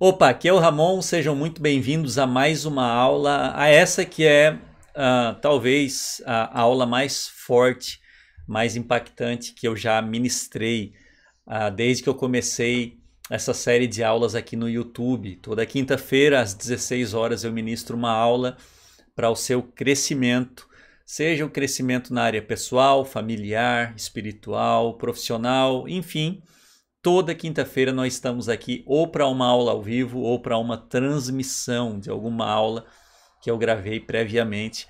Opa, aqui é o Ramon, sejam muito bem-vindos a mais uma aula, a essa que é uh, talvez a aula mais forte, mais impactante que eu já ministrei uh, desde que eu comecei essa série de aulas aqui no YouTube. Toda quinta-feira às 16 horas eu ministro uma aula para o seu crescimento seja o crescimento na área pessoal, familiar, espiritual, profissional, enfim. Toda quinta-feira nós estamos aqui ou para uma aula ao vivo ou para uma transmissão de alguma aula que eu gravei previamente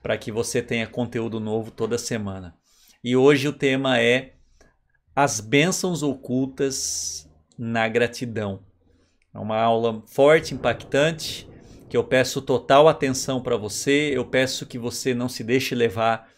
para que você tenha conteúdo novo toda semana. E hoje o tema é as bênçãos ocultas na gratidão. É uma aula forte, impactante, que eu peço total atenção para você, eu peço que você não se deixe levar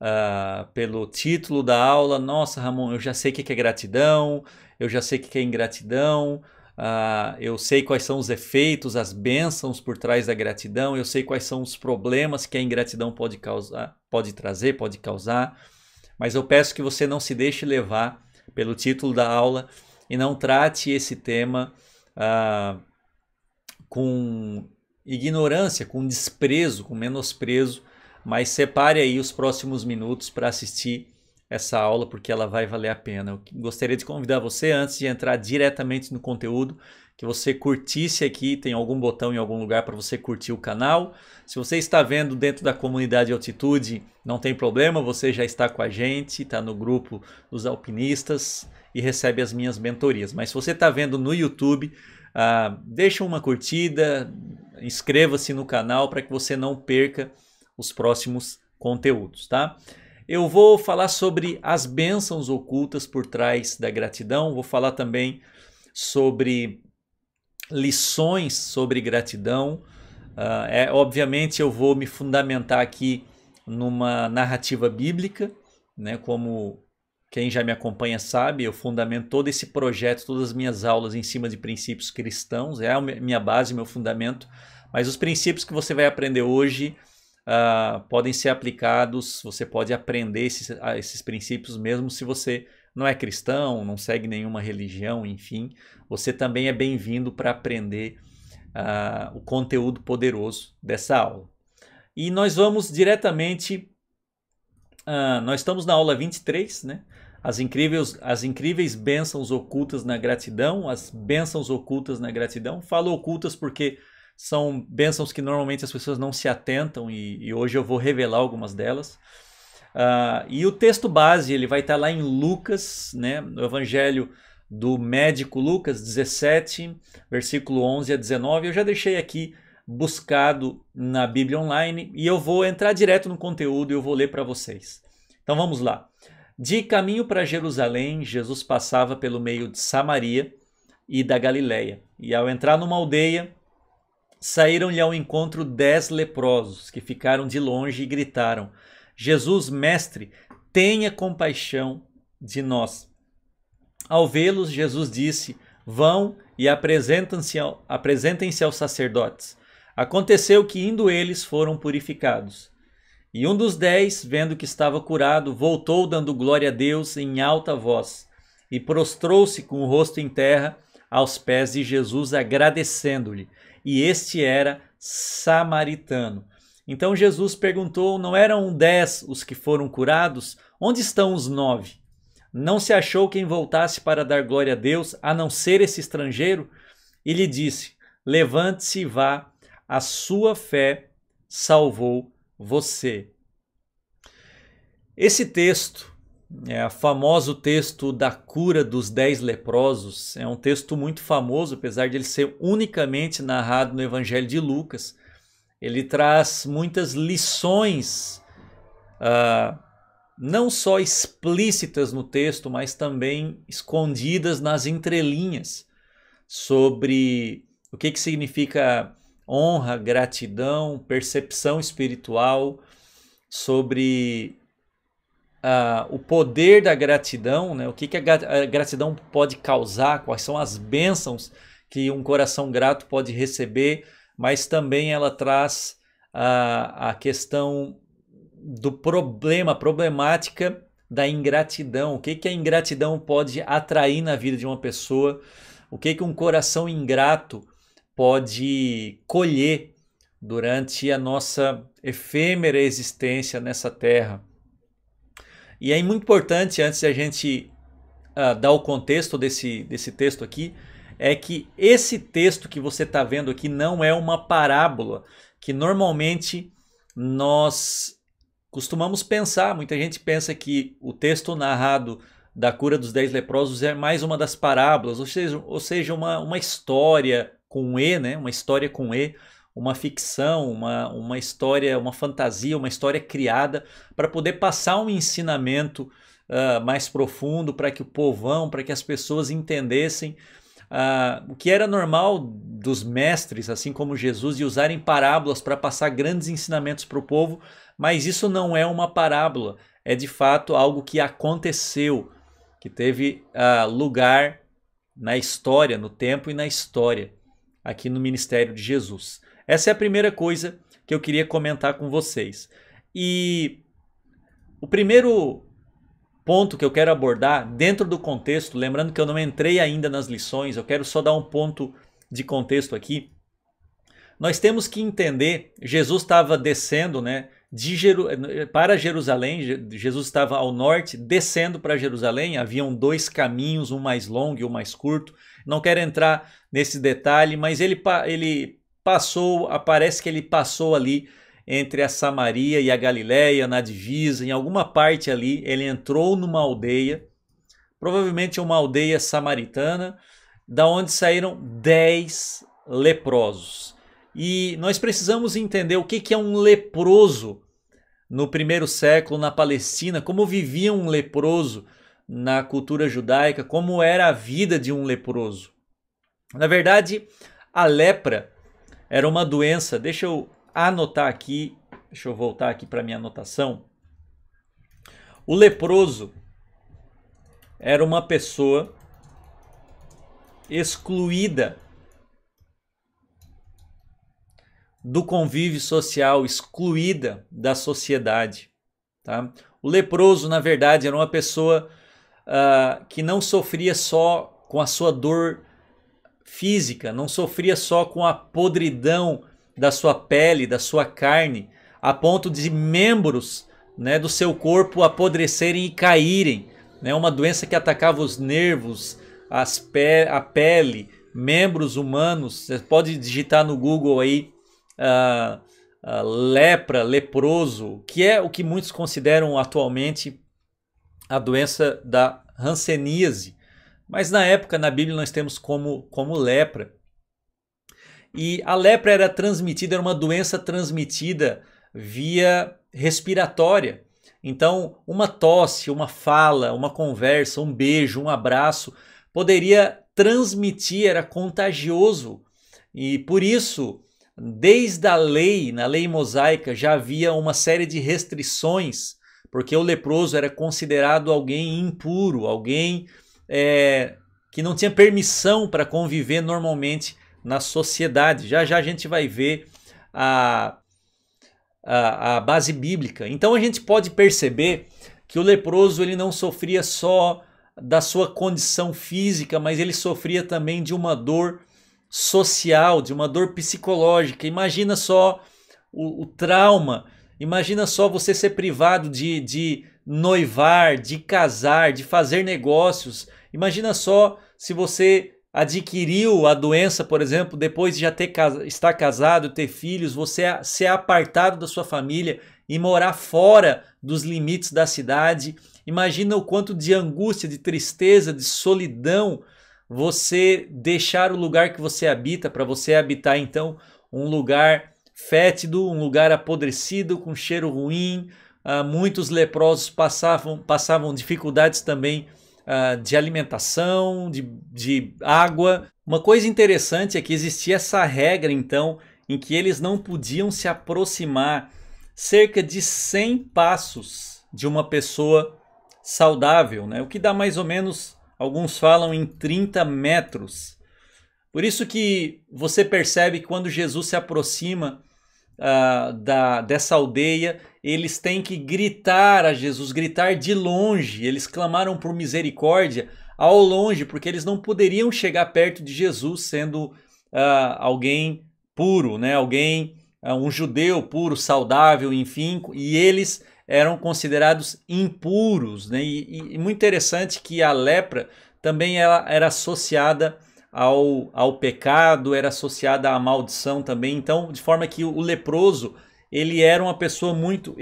uh, pelo título da aula. Nossa, Ramon, eu já sei o que é gratidão, eu já sei o que é ingratidão, uh, eu sei quais são os efeitos, as bênçãos por trás da gratidão, eu sei quais são os problemas que a ingratidão pode, causar, pode trazer, pode causar, mas eu peço que você não se deixe levar pelo título da aula e não trate esse tema. Uh, com ignorância, com desprezo, com menosprezo, mas separe aí os próximos minutos para assistir essa aula porque ela vai valer a pena. Eu gostaria de convidar você antes de entrar diretamente no conteúdo que você curtisse aqui, tem algum botão em algum lugar para você curtir o canal. Se você está vendo dentro da comunidade Altitude, não tem problema, você já está com a gente, está no grupo dos alpinistas e recebe as minhas mentorias. Mas se você está vendo no YouTube, ah, deixa uma curtida, inscreva-se no canal para que você não perca os próximos conteúdos, tá? Eu vou falar sobre as bênçãos ocultas por trás da gratidão, vou falar também sobre lições sobre gratidão. Uh, é, obviamente, eu vou me fundamentar aqui numa narrativa bíblica, né? Como quem já me acompanha sabe, eu fundamento todo esse projeto, todas as minhas aulas em cima de princípios cristãos, é a minha base, meu fundamento mas os princípios que você vai aprender hoje uh, podem ser aplicados, você pode aprender esses, ah, esses princípios mesmo se você não é cristão, não segue nenhuma religião, enfim. Você também é bem-vindo para aprender uh, o conteúdo poderoso dessa aula. E nós vamos diretamente. Uh, nós estamos na aula 23, né? As incríveis, as incríveis bênçãos ocultas na gratidão, as bênçãos ocultas na gratidão. Falo ocultas porque são bênçãos que normalmente as pessoas não se atentam e, e hoje eu vou revelar algumas delas. Uh, e o texto base ele vai estar tá lá em Lucas, né, no Evangelho do médico Lucas 17, versículo 11 a 19. Eu já deixei aqui buscado na Bíblia Online e eu vou entrar direto no conteúdo e eu vou ler para vocês. Então vamos lá. De caminho para Jerusalém, Jesus passava pelo meio de Samaria e da Galileia. E ao entrar numa aldeia, Saíram-lhe ao encontro dez leprosos, que ficaram de longe e gritaram: Jesus, mestre, tenha compaixão de nós. Ao vê-los, Jesus disse: Vão e apresentem-se ao, apresentem aos sacerdotes. Aconteceu que, indo eles, foram purificados. E um dos dez, vendo que estava curado, voltou dando glória a Deus em alta voz e prostrou-se com o rosto em terra aos pés de Jesus, agradecendo-lhe e este era samaritano. Então Jesus perguntou: Não eram dez os que foram curados? Onde estão os nove? Não se achou quem voltasse para dar glória a Deus, a não ser esse estrangeiro? E lhe disse: Levante-se e vá, a sua fé salvou você. Esse texto é, famoso texto da cura dos dez leprosos. É um texto muito famoso, apesar de ele ser unicamente narrado no Evangelho de Lucas. Ele traz muitas lições, uh, não só explícitas no texto, mas também escondidas nas entrelinhas, sobre o que, que significa honra, gratidão, percepção espiritual, sobre ah, o poder da gratidão, né? o que, que a gratidão pode causar, quais são as bênçãos que um coração grato pode receber, mas também ela traz a, a questão do problema, problemática da ingratidão. O que, que a ingratidão pode atrair na vida de uma pessoa? O que, que um coração ingrato pode colher durante a nossa efêmera existência nessa terra? E é muito importante, antes de a gente uh, dar o contexto desse, desse texto aqui, é que esse texto que você está vendo aqui não é uma parábola, que normalmente nós costumamos pensar. Muita gente pensa que o texto narrado da cura dos dez leprosos é mais uma das parábolas, ou seja, ou seja uma, uma história com E, né? uma história com E, uma ficção, uma, uma história, uma fantasia, uma história criada para poder passar um ensinamento uh, mais profundo para que o povão, para que as pessoas entendessem uh, o que era normal dos mestres, assim como Jesus, de usarem parábolas para passar grandes ensinamentos para o povo, mas isso não é uma parábola, é de fato algo que aconteceu, que teve uh, lugar na história, no tempo e na história, aqui no ministério de Jesus. Essa é a primeira coisa que eu queria comentar com vocês. E o primeiro ponto que eu quero abordar dentro do contexto, lembrando que eu não entrei ainda nas lições, eu quero só dar um ponto de contexto aqui. Nós temos que entender, Jesus estava descendo, né, de Jeru para Jerusalém, Jesus estava ao norte, descendo para Jerusalém, haviam dois caminhos, um mais longo e um mais curto. Não quero entrar nesse detalhe, mas ele, ele passou, parece que ele passou ali entre a Samaria e a Galiléia na divisa, em alguma parte ali, ele entrou numa aldeia, provavelmente uma aldeia samaritana, da onde saíram dez leprosos. E nós precisamos entender o que é um leproso no primeiro século na Palestina, como vivia um leproso na cultura judaica, como era a vida de um leproso. Na verdade, a lepra era uma doença, deixa eu anotar aqui, deixa eu voltar aqui para minha anotação. O leproso era uma pessoa excluída do convívio social, excluída da sociedade. Tá? O leproso, na verdade, era uma pessoa uh, que não sofria só com a sua dor física, não sofria só com a podridão da sua pele, da sua carne, a ponto de membros né, do seu corpo apodrecerem e caírem. Né, uma doença que atacava os nervos, as pe a pele, membros humanos. Você pode digitar no Google aí uh, uh, lepra, leproso, que é o que muitos consideram atualmente a doença da hanseníase, mas na época, na Bíblia, nós temos como, como lepra. E a lepra era transmitida, era uma doença transmitida via respiratória. Então, uma tosse, uma fala, uma conversa, um beijo, um abraço poderia transmitir, era contagioso. E por isso, desde a lei, na lei mosaica, já havia uma série de restrições, porque o leproso era considerado alguém impuro, alguém é, que não tinha permissão para conviver normalmente na sociedade. Já já a gente vai ver a, a, a, base bíblica. Então a gente pode perceber que o leproso ele não sofria só da sua condição física, mas ele sofria também de uma dor social, de uma dor psicológica. Imagina só o, o trauma, imagina só você ser privado de, de noivar, de casar, de fazer negócios, Imagina só se você adquiriu a doença, por exemplo, depois de já ter estar casado, ter filhos, você ser apartado da sua família e morar fora dos limites da cidade. Imagina o quanto de angústia, de tristeza, de solidão você deixar o lugar que você habita para você habitar então um lugar fétido, um lugar apodrecido, com cheiro ruim. Ah, muitos leprosos passavam, passavam dificuldades também ah, de alimentação, de, de água. Uma coisa interessante é que existia essa regra, então, em que eles não podiam se aproximar cerca de 100 passos de uma pessoa saudável, né? o que dá mais ou menos, alguns falam, em 30 metros. Por isso que você percebe que quando Jesus se aproxima uh, da, dessa aldeia, eles têm que gritar a Jesus, gritar de longe. Eles clamaram por misericórdia ao longe, porque eles não poderiam chegar perto de Jesus sendo uh, alguém puro, né? alguém, uh, um judeu puro, saudável, enfim, e eles eram considerados impuros. Né? E, e muito interessante que a lepra também ela era associada a ao, ao pecado, era associada à maldição também. Então, de forma que o leproso ele era uma pessoa muito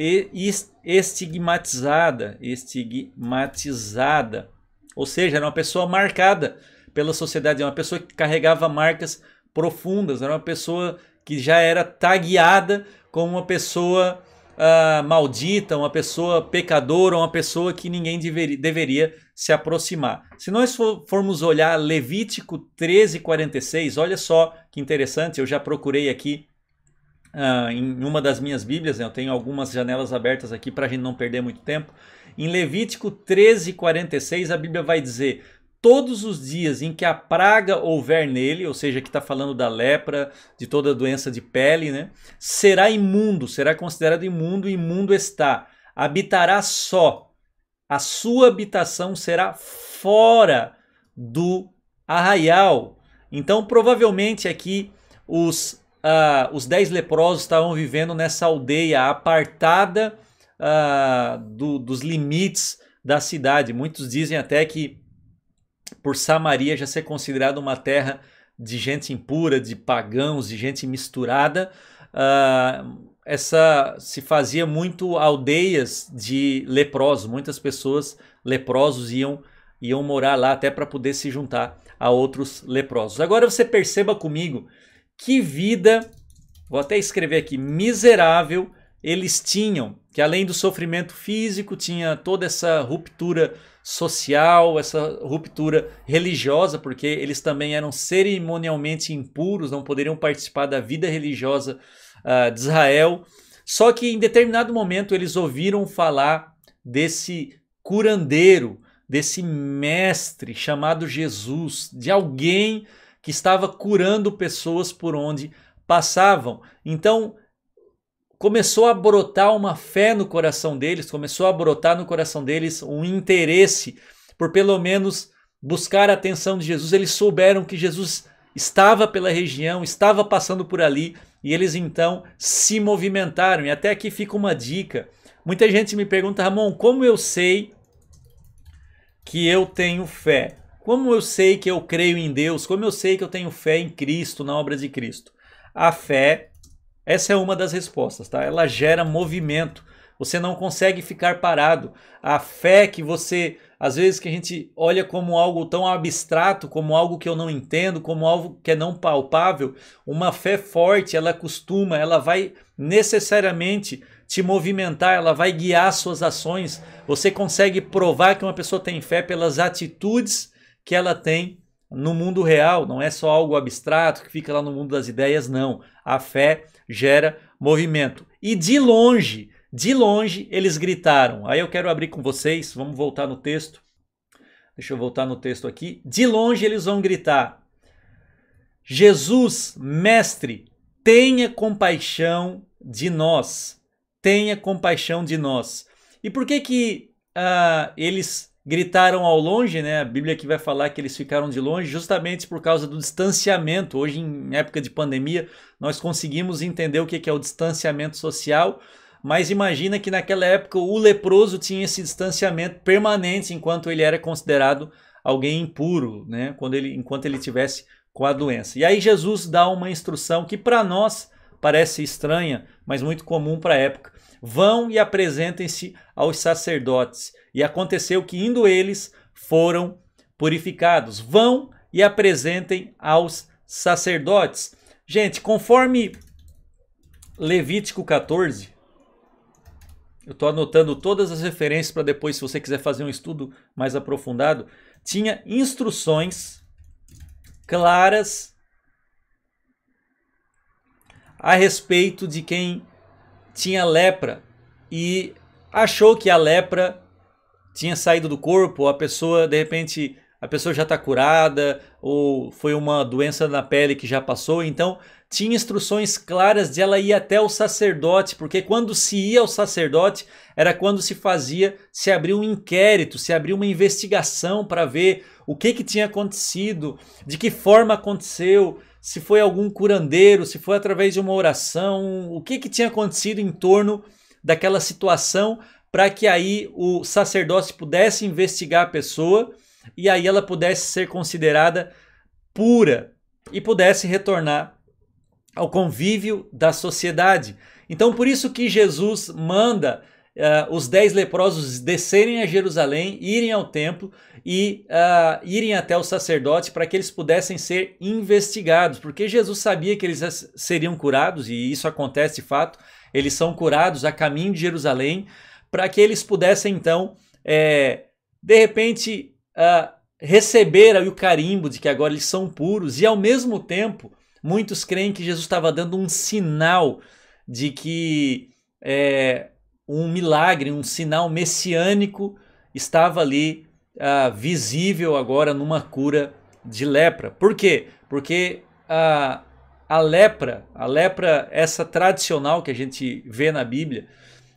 estigmatizada, estigmatizada, ou seja, era uma pessoa marcada pela sociedade, era uma pessoa que carregava marcas profundas, era uma pessoa que já era tagueada como uma pessoa uh, maldita, uma pessoa pecadora, uma pessoa que ninguém deveria, deveria se aproximar. Se nós for, formos olhar Levítico 13, 46, olha só que interessante, eu já procurei aqui uh, em uma das minhas Bíblias, né? eu tenho algumas janelas abertas aqui para a gente não perder muito tempo. Em Levítico 13, 46, a Bíblia vai dizer todos os dias em que a praga houver nele, ou seja, que está falando da lepra, de toda doença de pele, né, será imundo, será considerado imundo, imundo está. Habitará só. A sua habitação será fora do arraial. Então, provavelmente aqui os, uh, os dez leprosos estavam vivendo nessa aldeia apartada uh, do, dos limites da cidade. Muitos dizem até que por Samaria já ser considerada uma terra de gente impura, de pagãos, de gente misturada, uh, essa se fazia muito aldeias de leprosos, muitas pessoas leprosos iam iam morar lá até para poder se juntar a outros leprosos. Agora você perceba comigo que vida, vou até escrever aqui, miserável eles tinham, que além do sofrimento físico, tinha toda essa ruptura social, essa ruptura religiosa, porque eles também eram cerimonialmente impuros, não poderiam participar da vida religiosa uh, de Israel. Só que em determinado momento eles ouviram falar desse curandeiro, desse mestre chamado Jesus, de alguém que estava curando pessoas por onde passavam. Então, começou a brotar uma fé no coração deles, começou a brotar no coração deles um interesse por pelo menos buscar a atenção de Jesus. Eles souberam que Jesus estava pela região, estava passando por ali e eles então se movimentaram. E até aqui fica uma dica. Muita gente me pergunta, Ramon, como eu sei que eu tenho fé? Como eu sei que eu creio em Deus? Como eu sei que eu tenho fé em Cristo, na obra de Cristo? A fé essa é uma das respostas, tá? Ela gera movimento. Você não consegue ficar parado. A fé que você, às vezes que a gente olha como algo tão abstrato, como algo que eu não entendo, como algo que é não palpável, uma fé forte, ela costuma, ela vai necessariamente te movimentar, ela vai guiar suas ações. Você consegue provar que uma pessoa tem fé pelas atitudes que ela tem no mundo real, não é só algo abstrato que fica lá no mundo das ideias, não. A fé gera movimento. E de longe, de longe, eles gritaram. Aí eu quero abrir com vocês, vamos voltar no texto. Deixa eu voltar no texto aqui. De longe eles vão gritar: Jesus, mestre, tenha compaixão de nós. Tenha compaixão de nós. E por que que uh, eles gritaram ao longe, né? A Bíblia que vai falar que eles ficaram de longe justamente por causa do distanciamento. Hoje, em época de pandemia, nós conseguimos entender o que é o distanciamento social, mas imagina que naquela época o leproso tinha esse distanciamento permanente enquanto ele era considerado alguém impuro, né? Quando ele, enquanto ele tivesse com a doença. E aí Jesus dá uma instrução que para nós parece estranha, mas muito comum para a época. Vão e apresentem-se aos sacerdotes. E aconteceu que, indo eles, foram purificados. Vão e apresentem aos sacerdotes. Gente, conforme Levítico 14, eu estou anotando todas as referências para depois, se você quiser fazer um estudo mais aprofundado, tinha instruções claras a respeito de quem tinha lepra e achou que a lepra tinha saído do corpo, a pessoa de repente a pessoa já está curada ou foi uma doença na pele que já passou, então tinha instruções claras de ela ir até o sacerdote, porque quando se ia ao sacerdote era quando se fazia, se abria um inquérito, se abria uma investigação para ver o que, que tinha acontecido, de que forma aconteceu, se foi algum curandeiro, se foi através de uma oração, o que, que tinha acontecido em torno daquela situação para que aí o sacerdócio pudesse investigar a pessoa e aí ela pudesse ser considerada pura e pudesse retornar ao convívio da sociedade. Então, por isso que Jesus manda uh, os dez leprosos descerem a Jerusalém, irem ao templo e uh, irem até os sacerdotes para que eles pudessem ser investigados, porque Jesus sabia que eles seriam curados, e isso acontece de fato, eles são curados a caminho de Jerusalém, para que eles pudessem então, é, de repente, uh, receber o carimbo de que agora eles são puros, e ao mesmo tempo, muitos creem que Jesus estava dando um sinal de que é, um milagre, um sinal messiânico estava ali ah, visível agora numa cura de lepra. Por quê? Porque a, ah, a lepra, a lepra essa tradicional que a gente vê na Bíblia,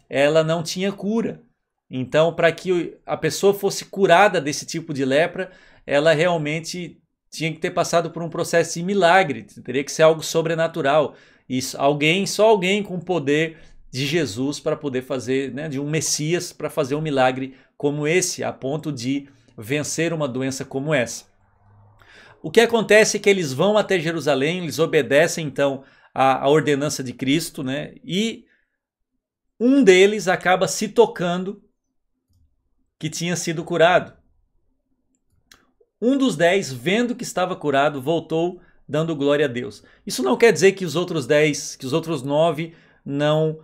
ela não tinha cura. Então, para que a pessoa fosse curada desse tipo de lepra, ela realmente tinha que ter passado por um processo de milagre, teria que ser algo sobrenatural. E alguém, só alguém com poder de Jesus para poder fazer, né, de um Messias para fazer um milagre como esse, a ponto de vencer uma doença como essa. O que acontece é que eles vão até Jerusalém, eles obedecem então à, a ordenança de Cristo, né? E um deles acaba se tocando que tinha sido curado. Um dos dez, vendo que estava curado, voltou dando glória a Deus. Isso não quer dizer que os outros dez, que os outros nove não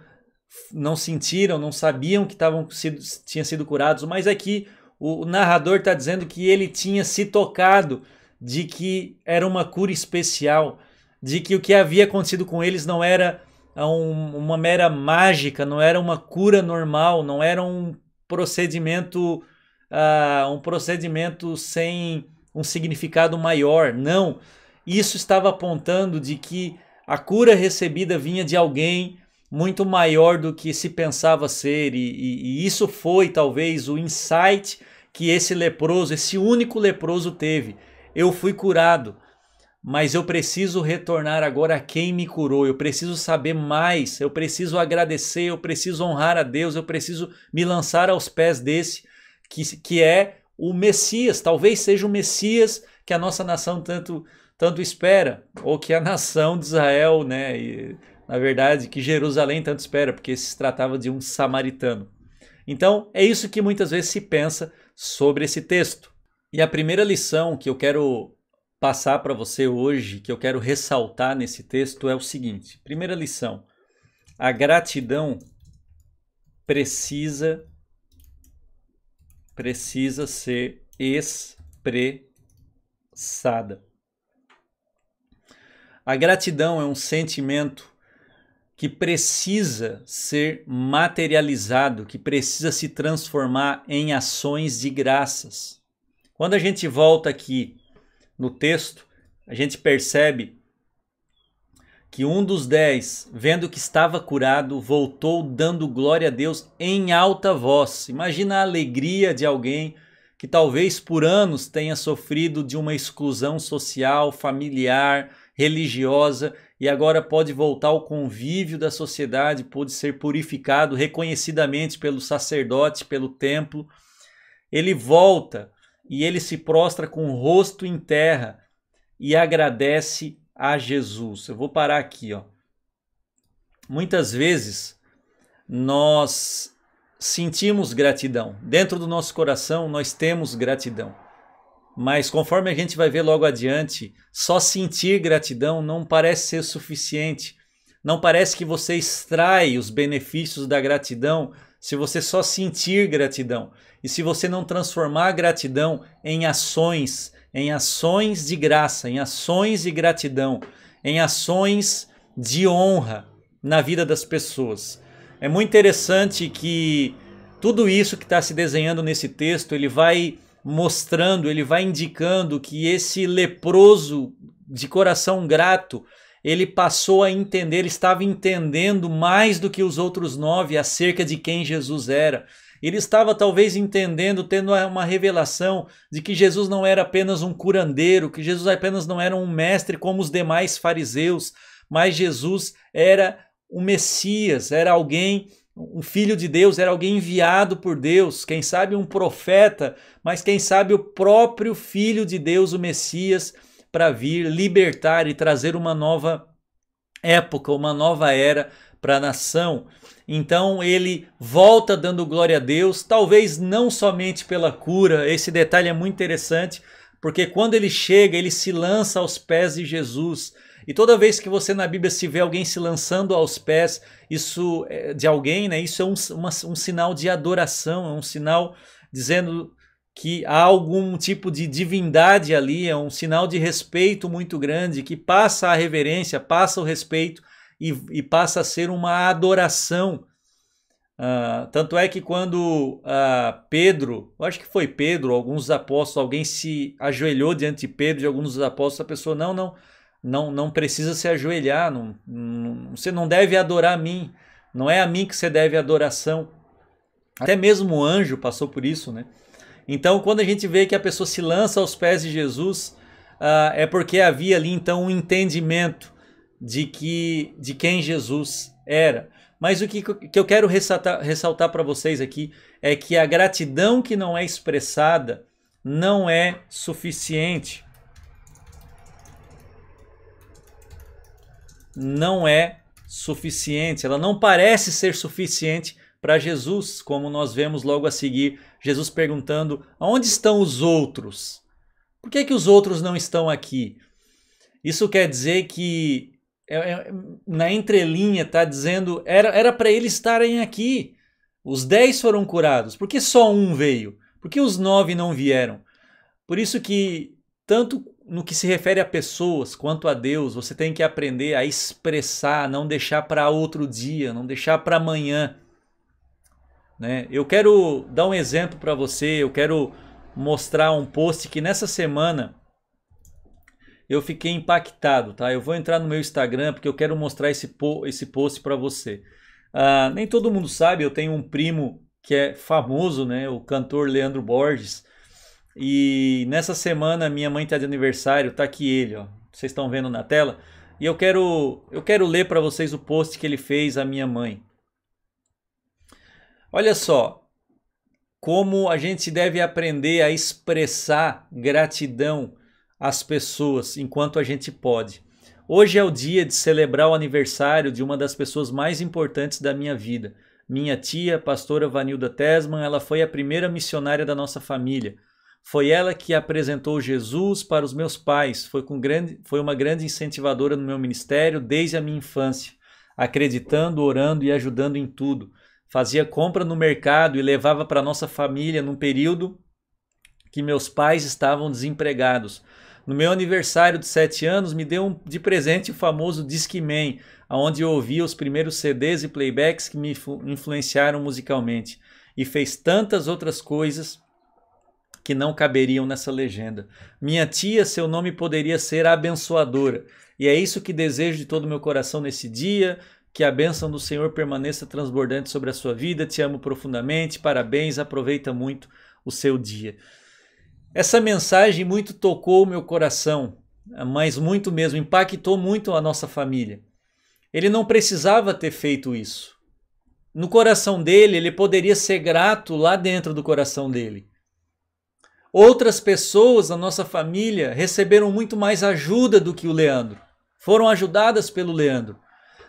não sentiram, não sabiam que estavam sido, tinham sido curados, mas aqui é o narrador está dizendo que ele tinha se tocado de que era uma cura especial, de que o que havia acontecido com eles não era um, uma mera mágica, não era uma cura normal, não era um procedimento uh, um procedimento sem um significado maior, não. Isso estava apontando de que a cura recebida vinha de alguém muito maior do que se pensava ser, e, e, e isso foi talvez o insight que esse leproso, esse único leproso teve. Eu fui curado, mas eu preciso retornar agora a quem me curou, eu preciso saber mais, eu preciso agradecer, eu preciso honrar a Deus, eu preciso me lançar aos pés desse que, que é o Messias, talvez seja o Messias que a nossa nação tanto tanto espera, ou que a nação de Israel, né, na verdade, que Jerusalém tanto espera, porque se tratava de um samaritano. Então, é isso que muitas vezes se pensa sobre esse texto. E a primeira lição que eu quero passar para você hoje, que eu quero ressaltar nesse texto, é o seguinte: primeira lição, a gratidão precisa precisa ser expressada. A gratidão é um sentimento que precisa ser materializado, que precisa se transformar em ações de graças. Quando a gente volta aqui no texto, a gente percebe que um dos dez, vendo que estava curado, voltou dando glória a Deus em alta voz. Imagina a alegria de alguém que talvez por anos tenha sofrido de uma exclusão social, familiar, religiosa e agora pode voltar ao convívio da sociedade, pode ser purificado reconhecidamente pelo sacerdote, pelo templo. Ele volta e ele se prostra com o rosto em terra e agradece a Jesus. Eu vou parar aqui, ó. Muitas vezes nós sentimos gratidão. Dentro do nosso coração nós temos gratidão. Mas conforme a gente vai ver logo adiante, só sentir gratidão não parece ser suficiente. Não parece que você extrai os benefícios da gratidão se você só sentir gratidão. E se você não transformar a gratidão em ações, em ações de graça, em ações de gratidão, em ações de honra na vida das pessoas. É muito interessante que tudo isso que está se desenhando nesse texto, ele vai mostrando, ele vai indicando que esse leproso de coração grato, ele passou a entender, ele estava entendendo mais do que os outros nove acerca de quem Jesus era. Ele estava talvez entendendo, tendo uma revelação de que Jesus não era apenas um curandeiro, que Jesus apenas não era um mestre como os demais fariseus, mas Jesus era o Messias, era alguém um filho de Deus era alguém enviado por Deus, quem sabe um profeta, mas quem sabe o próprio filho de Deus, o Messias, para vir libertar e trazer uma nova época, uma nova era para a nação. Então ele volta dando glória a Deus, talvez não somente pela cura, esse detalhe é muito interessante, porque quando ele chega, ele se lança aos pés de Jesus e toda vez que você na Bíblia se vê alguém se lançando aos pés isso eh, de alguém, né, isso é um, uma, um sinal de adoração, é um sinal dizendo que há algum tipo de divindade ali, é um sinal de respeito muito grande, que passa a reverência, passa o respeito e, e passa a ser uma adoração. Uh, tanto é que quando uh, Pedro, eu acho que foi Pedro, alguns apóstolos, alguém se ajoelhou diante de Pedro, de alguns dos apóstolos, a pessoa, não, não, não, não precisa se ajoelhar, não, não, você não deve adorar a mim, não é a mim que você deve adoração. Até mesmo o anjo passou por isso, né? Então, quando a gente vê que a pessoa se lança aos pés de Jesus, uh, é porque havia ali então um entendimento de que de quem Jesus era. Mas o que, que eu quero ressaltar, ressaltar para vocês aqui é que a gratidão que não é expressada não é suficiente. não é suficiente, ela não parece ser suficiente para Jesus, como nós vemos logo a seguir, Jesus perguntando: "Aonde estão os outros? Por que que os outros não estão aqui?" Isso quer dizer que é, é, na entrelinha está dizendo era para eles estarem aqui. Os dez foram curados. Por que só um veio? Por que os nove não vieram? Por isso que tanto no que se refere a pessoas, quanto a Deus, você tem que aprender a expressar, não deixar para outro dia, não deixar para amanhã. Né? Eu quero dar um exemplo para você, eu quero mostrar um post que nessa semana eu fiquei impactado, tá? Eu vou entrar no meu Instagram porque eu quero mostrar esse, po esse post para você. Uh, nem todo mundo sabe, eu tenho um primo que é famoso, né? O cantor Leandro Borges. E nessa semana minha mãe está de aniversário, está aqui ele, ó. Vocês estão vendo na tela. E eu quero eu quero ler para vocês o post que ele fez à minha mãe. Olha só, como a gente deve aprender a expressar gratidão às pessoas enquanto a gente pode. Hoje é o dia de celebrar o aniversário de uma das pessoas mais importantes da minha vida. Minha tia, pastora Vanilda Tesman, ela foi a primeira missionária da nossa família. Foi ela que apresentou Jesus para os meus pais. Foi, com grande, foi uma grande incentivadora no meu ministério desde a minha infância, acreditando, orando e ajudando em tudo. Fazia compra no mercado e levava para nossa família num período que meus pais estavam desempregados. No meu aniversário de 7 anos, me deu um, de presente o famoso Disque Man, onde eu ouvia os primeiros CDs e playbacks que me influenciaram musicalmente. E fez tantas outras coisas que não caberiam nessa legenda. Minha tia, seu nome poderia ser abençoadora. E é isso que desejo de todo o meu coração nesse dia. Que a bênção do Senhor permaneça transbordante sobre a sua vida. Te amo profundamente. Parabéns. Aproveita muito o seu dia. Essa mensagem muito tocou o meu coração, mas muito mesmo impactou muito a nossa família. Ele não precisava ter feito isso. No coração dele, ele poderia ser grato lá dentro do coração dele Outras pessoas da nossa família receberam muito mais ajuda do que o Leandro. Foram ajudadas pelo Leandro.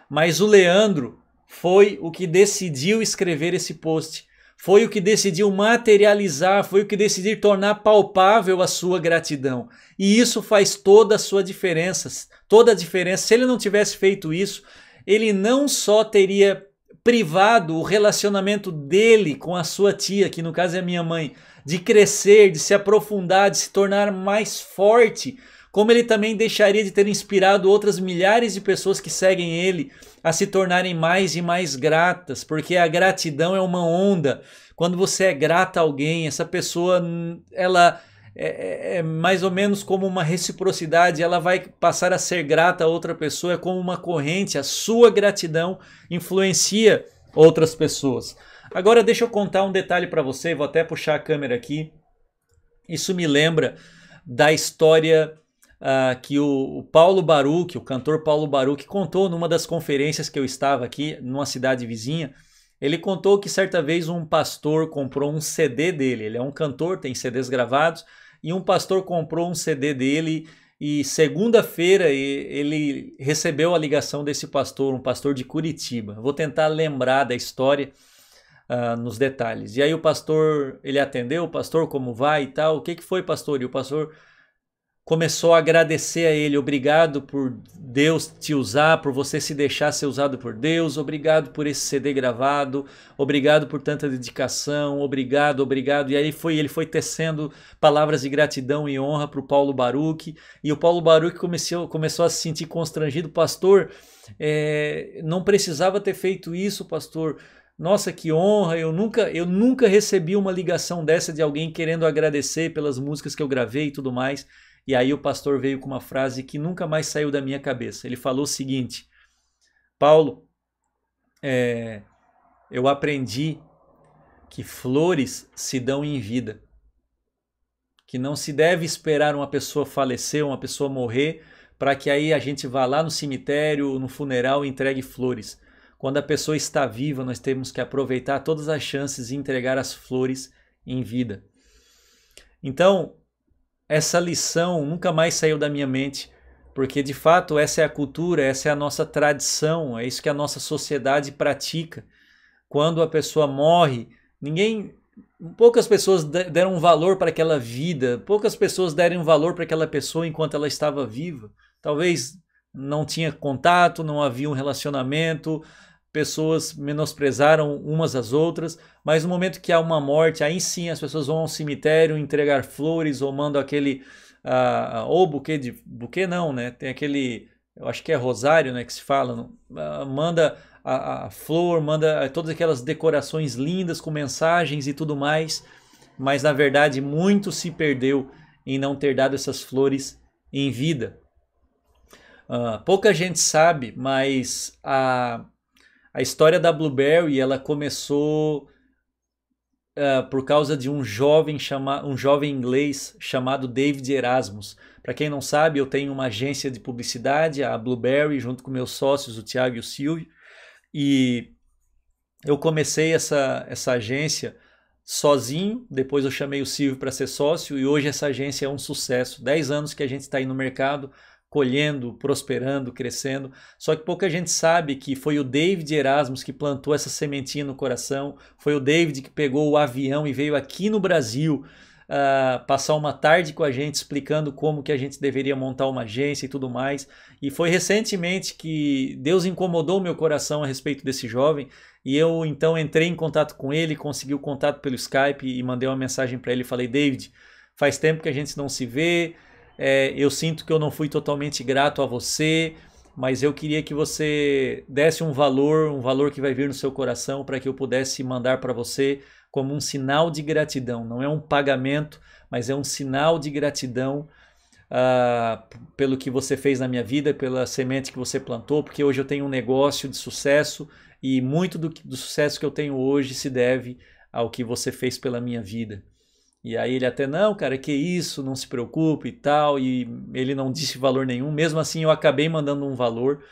Mas o Leandro foi o que decidiu escrever esse post. Foi o que decidiu materializar, foi o que decidiu tornar palpável a sua gratidão. E isso faz toda a sua diferença. Toda a diferença. Se ele não tivesse feito isso, ele não só teria privado o relacionamento dele com a sua tia, que no caso é a minha mãe, de crescer, de se aprofundar, de se tornar mais forte, como ele também deixaria de ter inspirado outras milhares de pessoas que seguem ele a se tornarem mais e mais gratas, porque a gratidão é uma onda. Quando você é grata a alguém, essa pessoa ela é, é, é mais ou menos como uma reciprocidade, ela vai passar a ser grata a outra pessoa, é como uma corrente, a sua gratidão influencia outras pessoas. Agora deixa eu contar um detalhe para você, vou até puxar a câmera aqui. Isso me lembra da história uh, que o, o Paulo Baruch, o cantor Paulo Baruch, contou numa das conferências que eu estava aqui, numa cidade vizinha. Ele contou que certa vez um pastor comprou um CD dele. Ele é um cantor, tem CDs gravados, e um pastor comprou um CD dele e segunda-feira ele recebeu a ligação desse pastor, um pastor de Curitiba. Vou tentar lembrar da história ah, nos detalhes. E aí o pastor, ele atendeu, o pastor, como vai e tal? O que, que foi, pastor? E o pastor começou a agradecer a ele, obrigado por Deus te usar, por você se deixar ser usado por Deus, obrigado por esse CD gravado, obrigado por tanta dedicação, obrigado, obrigado. E aí foi, ele foi tecendo palavras de gratidão e honra para o Paulo Baruch, e o Paulo Baruch começou, começou a se sentir constrangido, pastor, é, não precisava ter feito isso, pastor, nossa, que honra! Eu nunca, eu nunca recebi uma ligação dessa de alguém querendo agradecer pelas músicas que eu gravei e tudo mais. E aí o pastor veio com uma frase que nunca mais saiu da minha cabeça. Ele falou o seguinte: Paulo, é, eu aprendi que flores se dão em vida, que não se deve esperar uma pessoa falecer, uma pessoa morrer, para que aí a gente vá lá no cemitério, no funeral e entregue flores. Quando a pessoa está viva, nós temos que aproveitar todas as chances e entregar as flores em vida. Então, essa lição nunca mais saiu da minha mente, porque de fato essa é a cultura, essa é a nossa tradição, é isso que a nossa sociedade pratica. Quando a pessoa morre, ninguém poucas pessoas deram um valor para aquela vida, poucas pessoas deram um valor para aquela pessoa enquanto ela estava viva. Talvez não tinha contato, não havia um relacionamento, pessoas menosprezaram umas às outras, mas no momento que há uma morte, aí sim as pessoas vão ao cemitério entregar flores ou mandam aquele. Uh, ou buquê de. buquê não, né? Tem aquele. eu acho que é rosário, né? Que se fala. Uh, manda a, a, flor, manda eh, todas aquelas decorações lindas com mensagens e tudo mais, mas na verdade muito se perdeu em não ter dado essas flores em vida. Uh, pouca gente sabe, mas a a história da Blueberry ela começou uh, por causa de um jovem chama, um jovem inglês chamado David Erasmus. Para quem não sabe, eu tenho uma agência de publicidade, a Blueberry, junto com meus sócios, o Tiago e o Silvio, e eu comecei essa, essa agência sozinho, depois eu chamei o Silvio para ser sócio e hoje essa agência é um sucesso. Dez anos que a gente está aí no mercado, colhendo, prosperando, crescendo. Só que pouca gente sabe que foi o David Erasmus que plantou essa sementinha no coração, foi o David que pegou o avião e veio aqui no Brasil uh, passar uma tarde com a gente explicando como que a gente deveria montar uma agência e tudo mais. E foi recentemente que Deus incomodou meu coração a respeito desse jovem e eu então entrei em contato com ele, consegui o contato pelo Skype e mandei uma mensagem para ele, falei: "David, faz tempo que a gente não se vê, é, eu sinto que eu não fui totalmente grato a você, mas eu queria que você desse um valor, um valor que vai vir no seu coração para que eu pudesse mandar para você como um sinal de gratidão. Não é um pagamento, mas é um sinal de gratidão uh, pelo que você fez na minha vida, pela semente que você plantou, porque hoje eu tenho um negócio de sucesso e muito do, do sucesso que eu tenho hoje se deve ao que você fez pela minha vida. E aí ele até, não, cara, que isso, não se preocupe e tal. E ele não disse valor nenhum. Mesmo assim, eu acabei mandando um valor,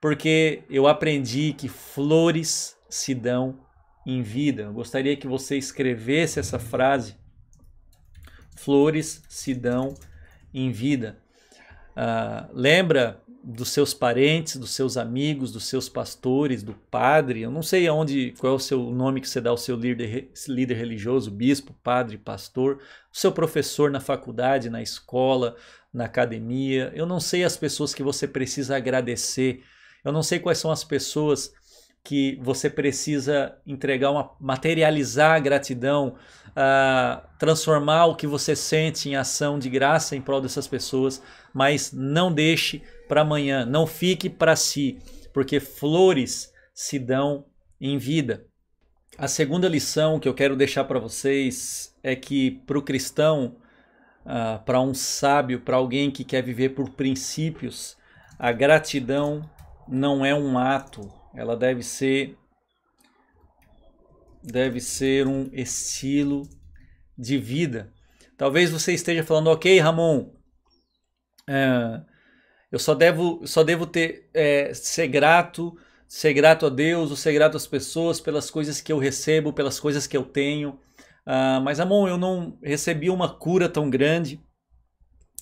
porque eu aprendi que flores se dão em vida. Eu gostaria que você escrevesse essa frase. Flores se dão em vida. Uh, lembra dos seus parentes, dos seus amigos, dos seus pastores, do padre. Eu não sei aonde, qual é o seu nome que você dá ao seu líder, líder religioso, bispo, padre, pastor, o seu professor na faculdade, na escola, na academia. Eu não sei as pessoas que você precisa agradecer. Eu não sei quais são as pessoas que você precisa entregar uma materializar a gratidão, uh, transformar o que você sente em ação de graça em prol dessas pessoas, mas não deixe para amanhã, não fique para si, porque flores se dão em vida. A segunda lição que eu quero deixar para vocês é que para o cristão, uh, ah, para um sábio, para alguém que quer viver por princípios, a gratidão não é um ato, ela deve ser deve ser um estilo de vida. Talvez você esteja falando, ok, Ramon, uh, eu só devo, só devo ter é, ser grato, ser grato a Deus, ou ser grato às pessoas pelas coisas que eu recebo, pelas coisas que eu tenho. Ah, mas, Amon, eu não recebi uma cura tão grande.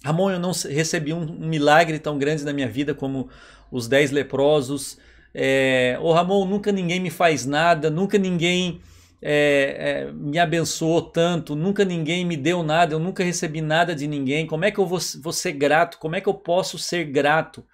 Amon, eu não recebi um, um milagre tão grande na minha vida como os dez leprosos. É, Ô, oh, Ramon, nunca ninguém me faz nada, nunca ninguém é, é, me abençoou tanto, nunca ninguém me deu nada, eu nunca recebi nada de ninguém, como é que eu vou, vou ser grato? Como é que eu posso ser grato?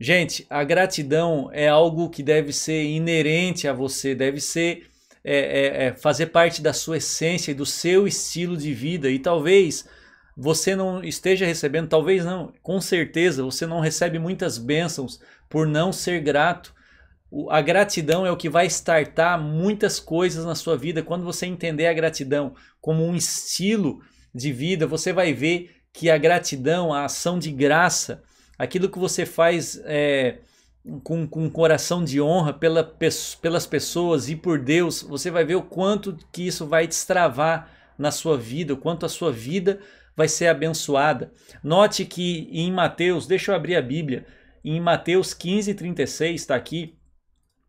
Gente, a gratidão é algo que deve ser inerente a você, deve ser é, é, é fazer parte da sua essência e do seu estilo de vida. E talvez você não esteja recebendo, talvez não, com certeza você não recebe muitas bênçãos por não ser grato a gratidão é o que vai startar muitas coisas na sua vida. Quando você entender a gratidão como um estilo de vida, você vai ver que a gratidão, a ação de graça, aquilo que você faz é, com, com um coração de honra pela, pelas pessoas e por Deus, você vai ver o quanto que isso vai destravar na sua vida, o quanto a sua vida vai ser abençoada. Note que em Mateus, deixa eu abrir a Bíblia, em Mateus 15, 36, está aqui,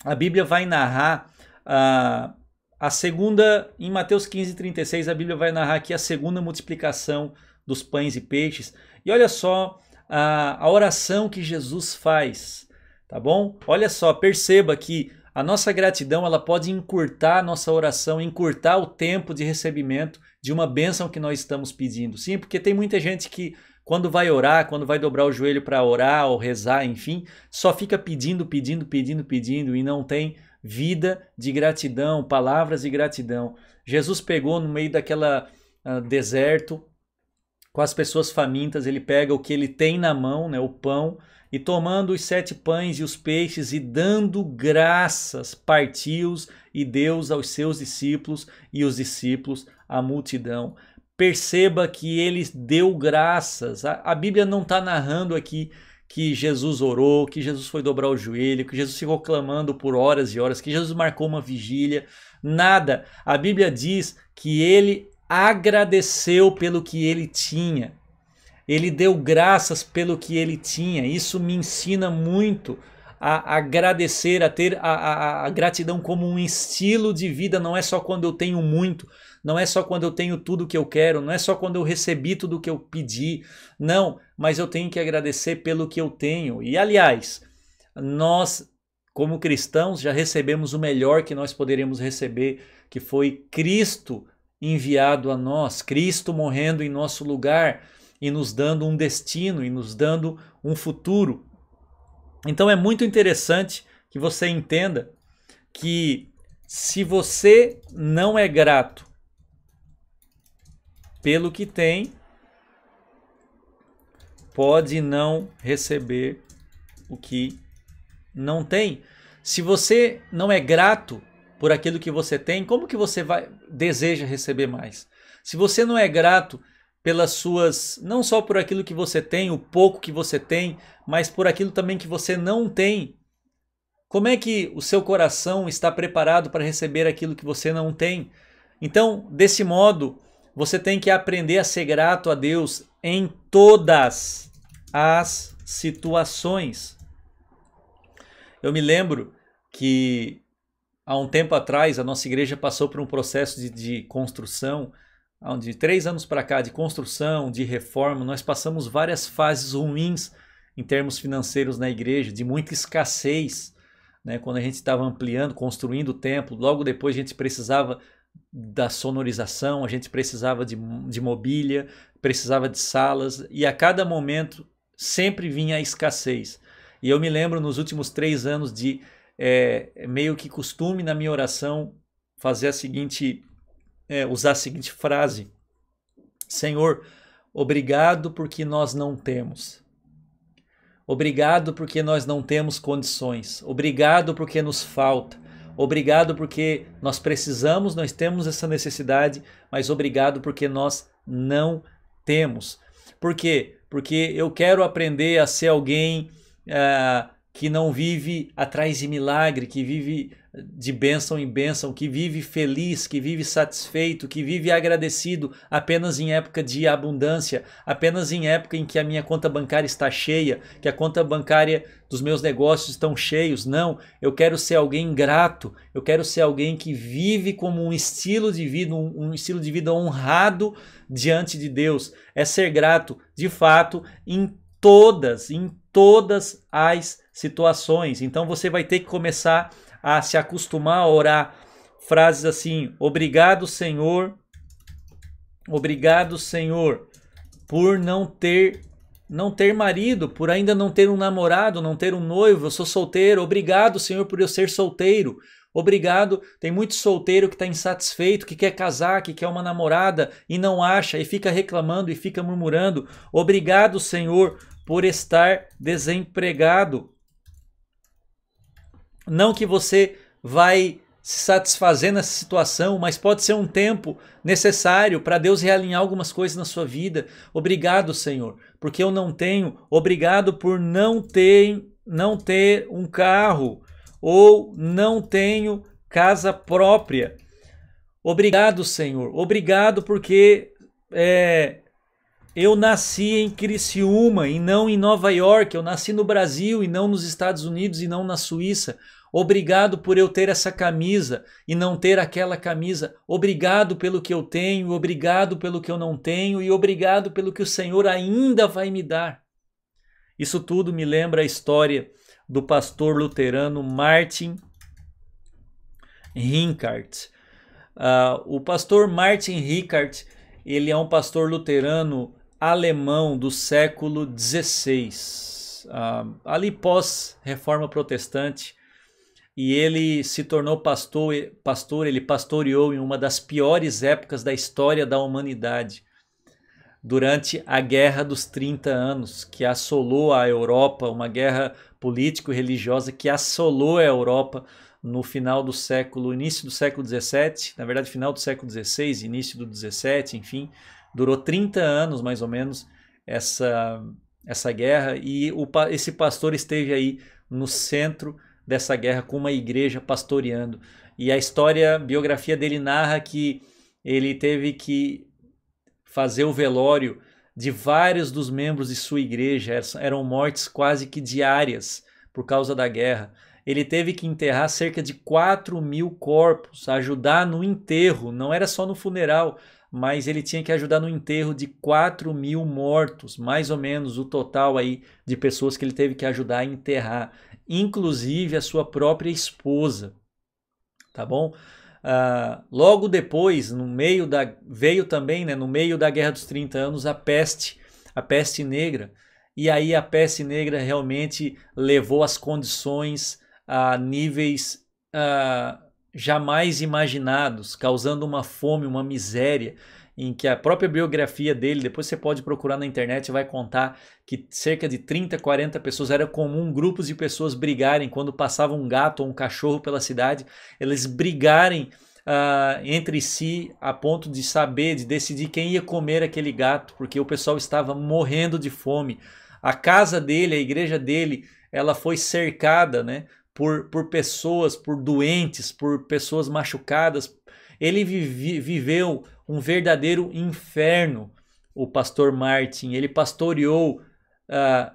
a Bíblia vai narrar a, ah, a segunda, em Mateus 15, 36, a Bíblia vai narrar aqui a segunda multiplicação dos pães e peixes. E olha só a, ah, a oração que Jesus faz, tá bom? Olha só, perceba que a nossa gratidão ela pode encurtar a nossa oração, encurtar o tempo de recebimento de uma bênção que nós estamos pedindo. Sim, porque tem muita gente que quando vai orar, quando vai dobrar o joelho para orar ou rezar, enfim, só fica pedindo, pedindo, pedindo, pedindo e não tem vida de gratidão, palavras de gratidão. Jesus pegou no meio daquela uh, deserto com as pessoas famintas, ele pega o que ele tem na mão, né, o pão, e tomando os sete pães e os peixes e dando graças, partiu-os e deu aos seus discípulos e os discípulos à multidão perceba que ele deu graças. A, a Bíblia não está narrando aqui que Jesus orou, que Jesus foi dobrar o joelho, que Jesus ficou clamando por horas e horas, que Jesus marcou uma vigília. Nada. A Bíblia diz que ele agradeceu pelo que ele tinha. Ele deu graças pelo que ele tinha. Isso me ensina muito a agradecer, a ter a, a, a gratidão como um estilo de vida, não é só quando eu tenho muito, não é só quando eu tenho tudo que eu quero, não é só quando eu recebi tudo que eu pedi, não, mas eu tenho que agradecer pelo que eu tenho. E aliás, nós, como cristãos, já recebemos o melhor que nós poderíamos receber, que foi Cristo enviado a nós, Cristo morrendo em nosso lugar e nos dando um destino e nos dando um futuro. Então é muito interessante que você entenda que se você não é grato pelo que tem, pode não receber o que não tem. Se você não é grato por aquilo que você tem, como que você vai deseja receber mais? Se você não é grato pelas suas, não só por aquilo que você tem, o pouco que você tem, mas por aquilo também que você não tem, como é que o seu coração está preparado para receber aquilo que você não tem? Então, desse modo, você tem que aprender a ser grato a Deus em todas as situações. Eu me lembro que há um tempo atrás a nossa igreja passou por um processo de, de construção, de três anos para cá, de construção, de reforma. Nós passamos várias fases ruins em termos financeiros na igreja, de muita escassez. Né? Quando a gente estava ampliando, construindo o templo, logo depois a gente precisava da sonorização, a gente precisava de, de mobília, precisava de salas, e a cada momento sempre vinha a escassez. E eu me lembro nos últimos três anos de é, meio que costume na minha oração fazer a seguinte, é, usar a seguinte frase: Senhor, obrigado porque nós não temos. Obrigado porque nós não temos condições. Obrigado porque nos falta. Obrigado porque nós precisamos, nós temos essa necessidade, mas obrigado porque nós não temos. Por quê? Porque eu quero aprender a ser alguém uh, que não vive atrás de milagre, que vive de bênção em bênção, que vive feliz, que vive satisfeito, que vive agradecido apenas em época de abundância, apenas em época em que a minha conta bancária está cheia, que a conta bancária dos meus negócios estão cheios. Não, eu quero ser alguém grato, eu quero ser alguém que vive como um estilo de vida, um, um estilo de vida honrado diante de Deus. É ser grato, de fato, em todas, em todas as situações. Então você vai ter que começar a a se acostumar a orar frases assim: obrigado, Senhor, obrigado, Senhor, por não ter não ter marido, por ainda não ter um namorado, não ter um noivo, eu sou solteiro. Obrigado, Senhor, por eu ser solteiro. Obrigado. Tem muito solteiro que está insatisfeito, que quer casar, que quer uma namorada e não acha, e fica reclamando e fica murmurando. Obrigado, Senhor, por estar desempregado. Não que você vai se satisfazer nessa situação, mas pode ser um tempo necessário para Deus realinhar algumas coisas na sua vida. Obrigado, Senhor, porque eu não tenho. Obrigado por não ter, não ter um carro ou não tenho casa própria. Obrigado, Senhor. Obrigado porque é, eu nasci em Criciúma e não em Nova York. Eu nasci no Brasil e não nos Estados Unidos e não na Suíça. Obrigado por eu ter essa camisa e não ter aquela camisa. Obrigado pelo que eu tenho, obrigado pelo que eu não tenho e obrigado pelo que o Senhor ainda vai me dar. Isso tudo me lembra a história do pastor luterano Martin Rinkart. Uh, ah, o pastor Martin Rickard, ele é um pastor luterano alemão do século XVI, uh, ah, ali pós-reforma protestante, e ele se tornou pastor, pastor, ele pastoreou em uma das piores épocas da história da humanidade, durante a Guerra dos 30 Anos, que assolou a Europa, uma guerra político-religiosa que assolou a Europa no final do século, início do século 17, na verdade final do século 16, início do 17, enfim, durou 30 anos mais ou menos essa essa guerra e o, esse pastor esteve aí no centro dessa guerra com uma igreja pastoreando. E a história, a biografia dele narra que ele teve que fazer o velório de vários dos membros de sua igreja, eram mortes quase que diárias por causa da guerra. Ele teve que enterrar cerca de 4 mil corpos, ajudar no enterro, não era só no funeral, mas ele tinha que ajudar no enterro de 4 mil mortos, mais ou menos o total aí de pessoas que ele teve que ajudar a enterrar inclusive a sua própria esposa, tá bom? Uh, logo depois, no meio da veio também, né, no meio da Guerra dos 30 Anos, a peste, a peste negra. E aí a peste negra realmente levou as condições a níveis uh, jamais imaginados, causando uma fome, uma miséria, em que a própria biografia dele, depois você pode procurar na internet, vai contar que cerca de 30, 40 pessoas, era comum grupos de pessoas brigarem quando passava um gato ou um cachorro pela cidade, eles brigarem uh, entre si a ponto de saber, de decidir quem ia comer aquele gato, porque o pessoal estava morrendo de fome. A casa dele, a igreja dele, ela foi cercada, né? Por, por pessoas, por doentes, por pessoas machucadas. Ele vive, viveu um verdadeiro inferno. O pastor Martin, ele pastoreou, ah,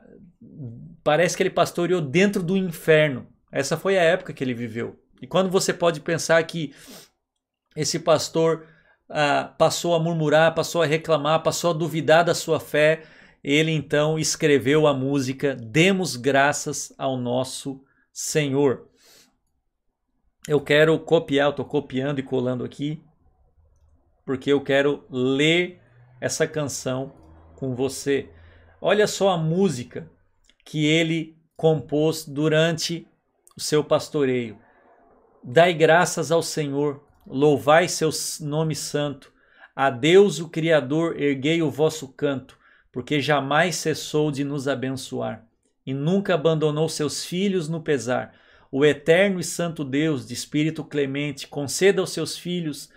parece que ele pastoreou dentro do inferno. Essa foi a época que ele viveu. E quando você pode pensar que esse pastor ah, passou a murmurar, passou a reclamar, passou a duvidar da sua fé, ele então escreveu a música Demos Graças ao Nosso Senhor. Eu quero copiar, estou copiando e colando aqui porque eu quero ler essa canção com você. Olha só a música que ele compôs durante o seu pastoreio. Dai graças ao Senhor, louvai seu nome santo. A Deus o Criador erguei o vosso canto, porque jamais cessou de nos abençoar e nunca abandonou seus filhos no pesar. O eterno e santo Deus, de espírito clemente, conceda aos seus filhos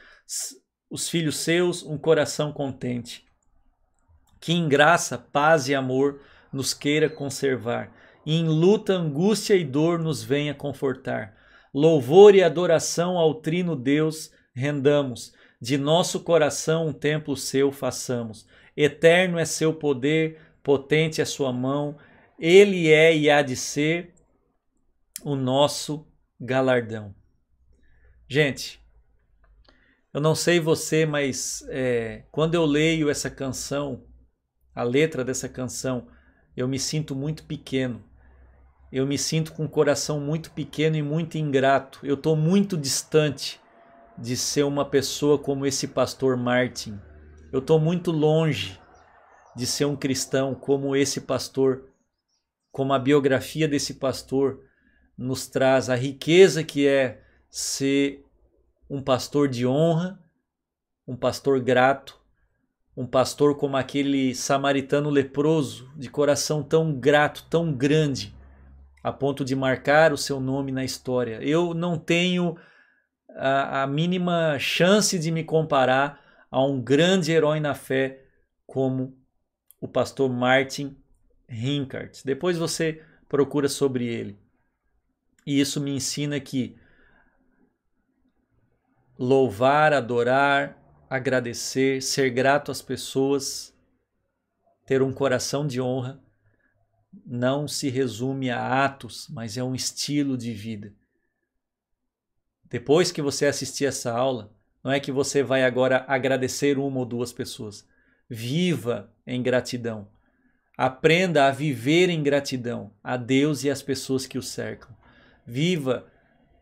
os filhos seus um coração contente. Que em graça, paz e amor nos queira conservar, e em luta, angústia e dor nos venha confortar. Louvor e adoração ao Trino Deus rendamos, de nosso coração um templo seu façamos. Eterno é seu poder, potente é sua mão, ele é e há de ser o nosso galardão. Gente, eu não sei você, mas é, quando eu leio essa canção, a letra dessa canção, eu me sinto muito pequeno. Eu me sinto com o um coração muito pequeno e muito ingrato. Eu estou muito distante de ser uma pessoa como esse pastor Martin. Eu estou muito longe de ser um cristão como esse pastor, como a biografia desse pastor nos traz, a riqueza que é ser um pastor de honra, um pastor grato, um pastor como aquele samaritano leproso, de coração tão grato, tão grande, a ponto de marcar o seu nome na história. Eu não tenho a, a mínima chance de me comparar a um grande herói na fé como o pastor Martin Rinkart. Depois você procura sobre ele. E isso me ensina que louvar, adorar, agradecer, ser grato às pessoas, ter um coração de honra, não se resume a atos, mas é um estilo de vida. Depois que você assistir essa aula, não é que você vai agora agradecer uma ou duas pessoas. Viva em gratidão. Aprenda a viver em gratidão a Deus e às pessoas que o cercam. Viva,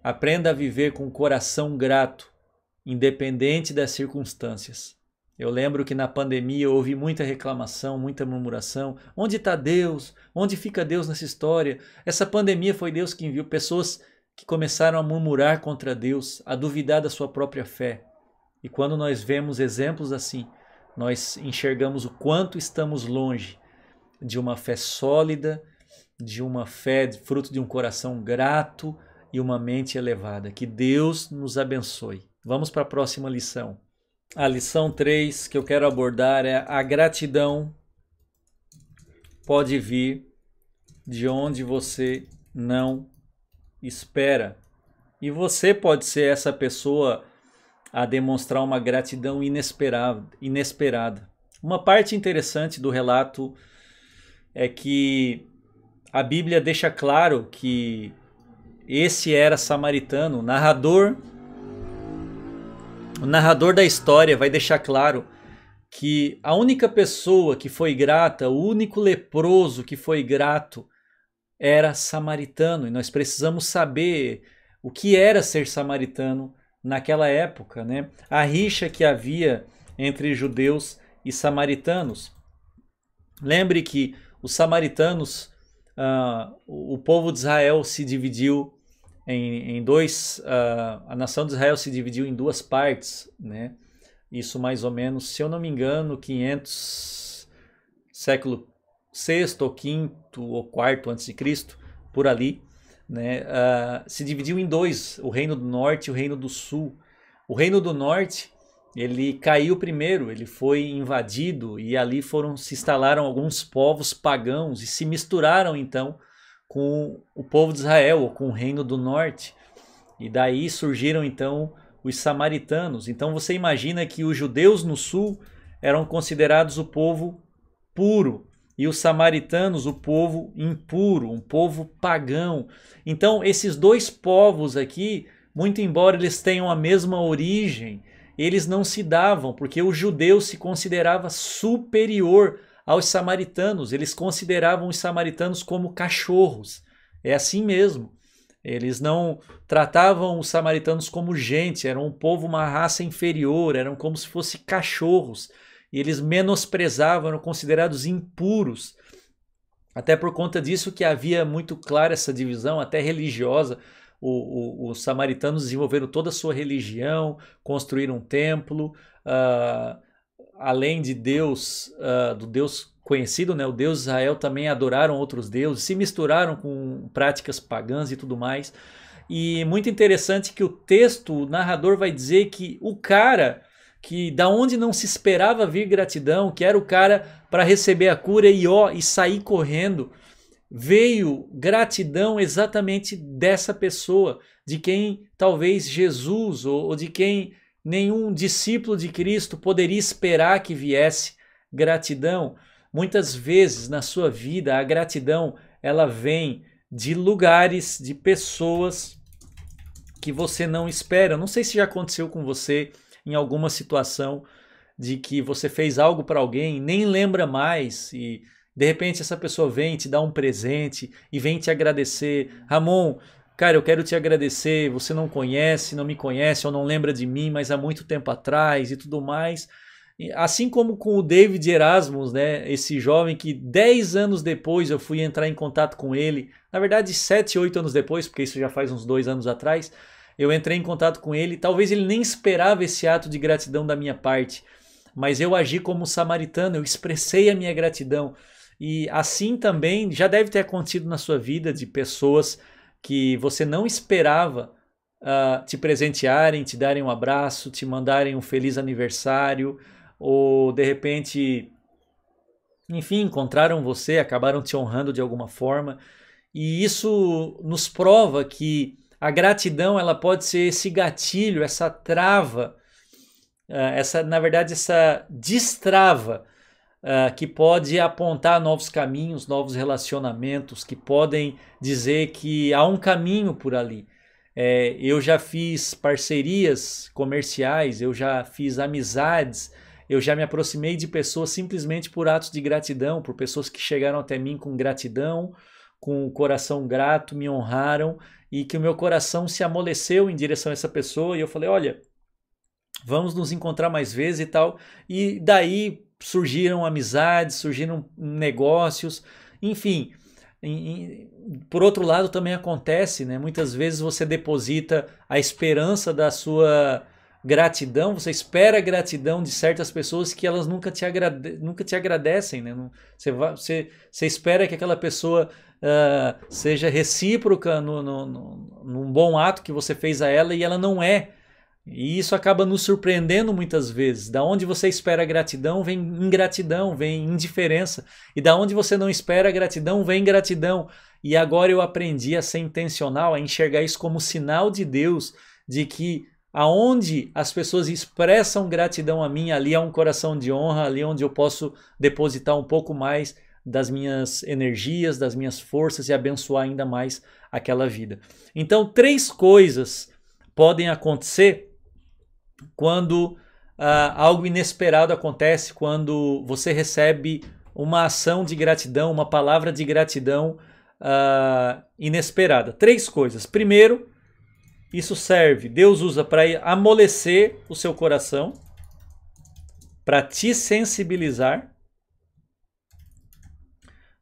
aprenda a viver com o coração grato independente das circunstâncias. Eu lembro que na pandemia houve muita reclamação, muita murmuração. Onde está Deus? Onde fica Deus nessa história? Essa pandemia foi Deus que enviou pessoas que começaram a murmurar contra Deus, a duvidar da sua própria fé. E quando nós vemos exemplos assim, nós enxergamos o quanto estamos longe de uma fé sólida, de uma fé fruto de um coração grato e uma mente elevada. Que Deus nos abençoe. Vamos para a próxima lição. A lição 3 que eu quero abordar é a gratidão pode vir de onde você não espera. E você pode ser essa pessoa a demonstrar uma gratidão inesperada. Uma parte interessante do relato é que a Bíblia deixa claro que esse era samaritano, narrador o narrador da história vai deixar claro que a única pessoa que foi grata, o único leproso que foi grato, era samaritano. E nós precisamos saber o que era ser samaritano naquela época, né? A rixa que havia entre judeus e samaritanos. Lembre que os samaritanos, uh, o povo de Israel se dividiu em, em dois, uh, a nação de Israel se dividiu em duas partes, né? Isso mais ou menos, se eu não me engano, 500 século sexto ou quinto ou quarto antes de Cristo, por ali, né? Uh, se dividiu em dois, o reino do norte e o reino do sul. O reino do norte ele caiu primeiro, ele foi invadido e ali foram se instalaram alguns povos pagãos e se misturaram então com o povo de Israel, ou com o reino do norte. E daí surgiram então os samaritanos. Então você imagina que os judeus no sul eram considerados o povo puro e os samaritanos o povo impuro, um povo pagão. Então esses dois povos aqui, muito embora eles tenham a mesma origem, eles não se davam, porque o judeu se considerava superior aos samaritanos. Eles consideravam os samaritanos como cachorros. É assim mesmo. Eles não tratavam os samaritanos como gente, eram um povo, uma raça inferior, eram como se fossem cachorros. E eles menosprezavam, eram considerados impuros. Até por conta disso que havia muito clara essa divisão, até religiosa. O, o, os samaritanos desenvolveram toda a sua religião, construíram um templo, uh, além de Deus, uh, do Deus conhecido, né, o Deus Israel, também adoraram outros deuses, se misturaram com práticas pagãs e tudo mais. E muito interessante que o texto, o narrador vai dizer que o cara que da onde não se esperava vir gratidão, que era o cara para receber a cura e ó, e sair correndo, veio gratidão exatamente dessa pessoa, de quem talvez Jesus ou, ou de quem nenhum discípulo de Cristo poderia esperar que viesse gratidão. Muitas vezes na sua vida a gratidão ela vem de lugares, de pessoas que você não espera. Não sei se já aconteceu com você em alguma situação de que você fez algo para alguém, nem lembra mais e de repente essa pessoa vem te dá um presente e vem te agradecer. Ramon, Cara, eu quero te agradecer. Você não conhece, não me conhece ou não lembra de mim, mas há muito tempo atrás e tudo mais. E assim como com o David Erasmus, né? Esse jovem que 10 anos depois eu fui entrar em contato com ele. Na verdade, 7, 8 anos depois, porque isso já faz uns dois anos atrás. Eu entrei em contato com ele. Talvez ele nem esperava esse ato de gratidão da minha parte, mas eu agi como samaritano, eu expressei a minha gratidão. E assim também já deve ter acontecido na sua vida de pessoas que você não esperava uh, te presentearem, te darem um abraço, te mandarem um feliz aniversário, ou de repente, enfim, encontraram você, acabaram te honrando de alguma forma. E isso nos prova que a gratidão ela pode ser esse gatilho, essa trava, ah, essa na verdade essa destrava uh, que pode apontar novos caminhos, novos relacionamentos, que podem dizer que há um caminho por ali. É, eu já fiz parcerias comerciais, eu já fiz amizades, eu já me aproximei de pessoas simplesmente por atos de gratidão, por pessoas que chegaram até mim com gratidão, com o coração grato, me honraram e que o meu coração se amoleceu em direção a essa pessoa e eu falei: olha, vamos nos encontrar mais vezes e tal. E daí surgiram amizades, surgiram negócios, enfim. Em, em, por outro lado, também acontece, né? Muitas vezes você deposita a esperança da sua gratidão, você espera a gratidão de certas pessoas que elas nunca te, agrade, nunca te agradecem, né? Não, você, você, você espera que aquela pessoa uh, seja recíproca no, no, no, num bom ato que você fez a ela e ela não é. E isso acaba nos surpreendendo muitas vezes. Da onde você espera gratidão, vem ingratidão, vem indiferença. E da onde você não espera gratidão, vem gratidão. E agora eu aprendi a ser intencional, a enxergar isso como sinal de Deus, de que aonde as pessoas expressam gratidão a mim, ali há um coração de honra, ali onde eu posso depositar um pouco mais das minhas energias, das minhas forças e abençoar ainda mais aquela vida. Então, três coisas podem acontecer quando ah, algo inesperado acontece, quando você recebe uma ação de gratidão, uma palavra de gratidão ah, inesperada. Três coisas. Primeiro, isso serve, Deus usa para amolecer o seu coração, para te sensibilizar.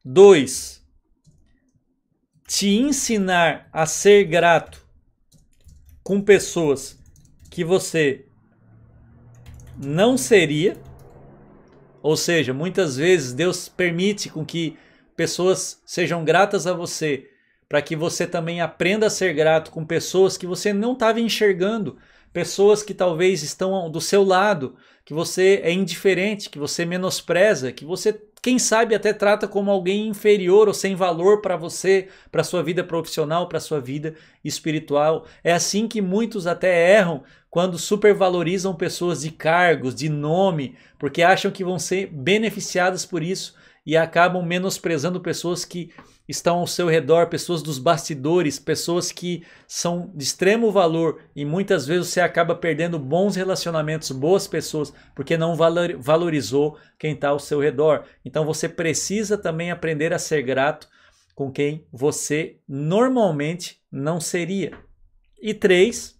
Dois, te ensinar a ser grato com pessoas que você não seria. Ou seja, muitas vezes Deus permite com que pessoas sejam gratas a você, para que você também aprenda a ser grato com pessoas que você não estava enxergando, pessoas que talvez estão do seu lado, que você é indiferente, que você menospreza, que você quem sabe até trata como alguém inferior ou sem valor para você, para sua vida profissional, para sua vida espiritual. É assim que muitos até erram quando supervalorizam pessoas de cargos, de nome, porque acham que vão ser beneficiadas por isso e acabam menosprezando pessoas que estão ao seu redor, pessoas dos bastidores, pessoas que são de extremo valor e muitas vezes você acaba perdendo bons relacionamentos, boas pessoas, porque não valorizou quem está ao seu redor. Então você precisa também aprender a ser grato com quem você normalmente não seria. E três,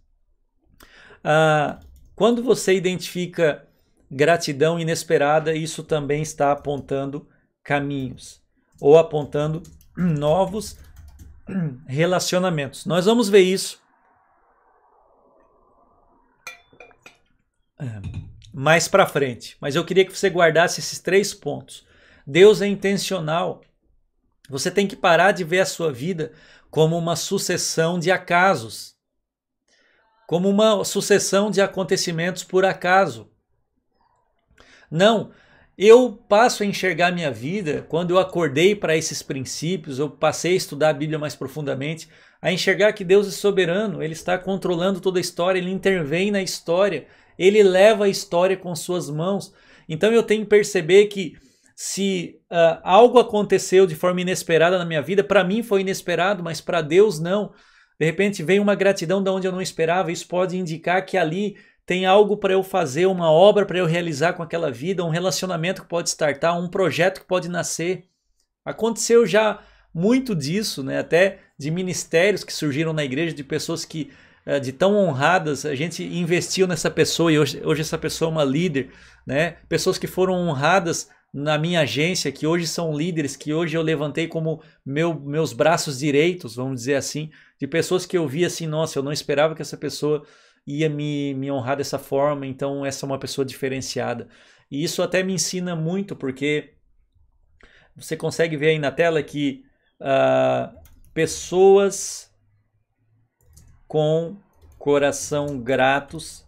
ah, quando você identifica gratidão inesperada, isso também está apontando caminhos ou apontando novos relacionamentos. Nós vamos ver isso é, mais para frente, mas eu queria que você guardasse esses três pontos. Deus é intencional. Você tem que parar de ver a sua vida como uma sucessão de acasos, como uma sucessão de acontecimentos por acaso. Não, eu passo a enxergar minha vida quando eu acordei para esses princípios, eu passei a estudar a Bíblia mais profundamente, a enxergar que Deus é soberano, ele está controlando toda a história, ele intervém na história, ele leva a história com suas mãos. Então eu tenho que perceber que se uh, algo aconteceu de forma inesperada na minha vida, para mim foi inesperado, mas para Deus não. De repente vem uma gratidão da onde eu não esperava, isso pode indicar que ali tem algo para eu fazer, uma obra para eu realizar com aquela vida, um relacionamento que pode startar, um projeto que pode nascer. Aconteceu já muito disso, né? até de ministérios que surgiram na igreja, de pessoas que, eh, de tão honradas, a gente investiu nessa pessoa e hoje, hoje essa pessoa é uma líder. Né? Pessoas que foram honradas na minha agência, que hoje são líderes, que hoje eu levantei como meu, meus braços direitos, vamos dizer assim, de pessoas que eu vi assim, nossa, eu não esperava que essa pessoa ia me, me honrar dessa forma, então essa é uma pessoa diferenciada. E isso até me ensina muito, porque você consegue ver aí na tela que uh, pessoas com coração gratos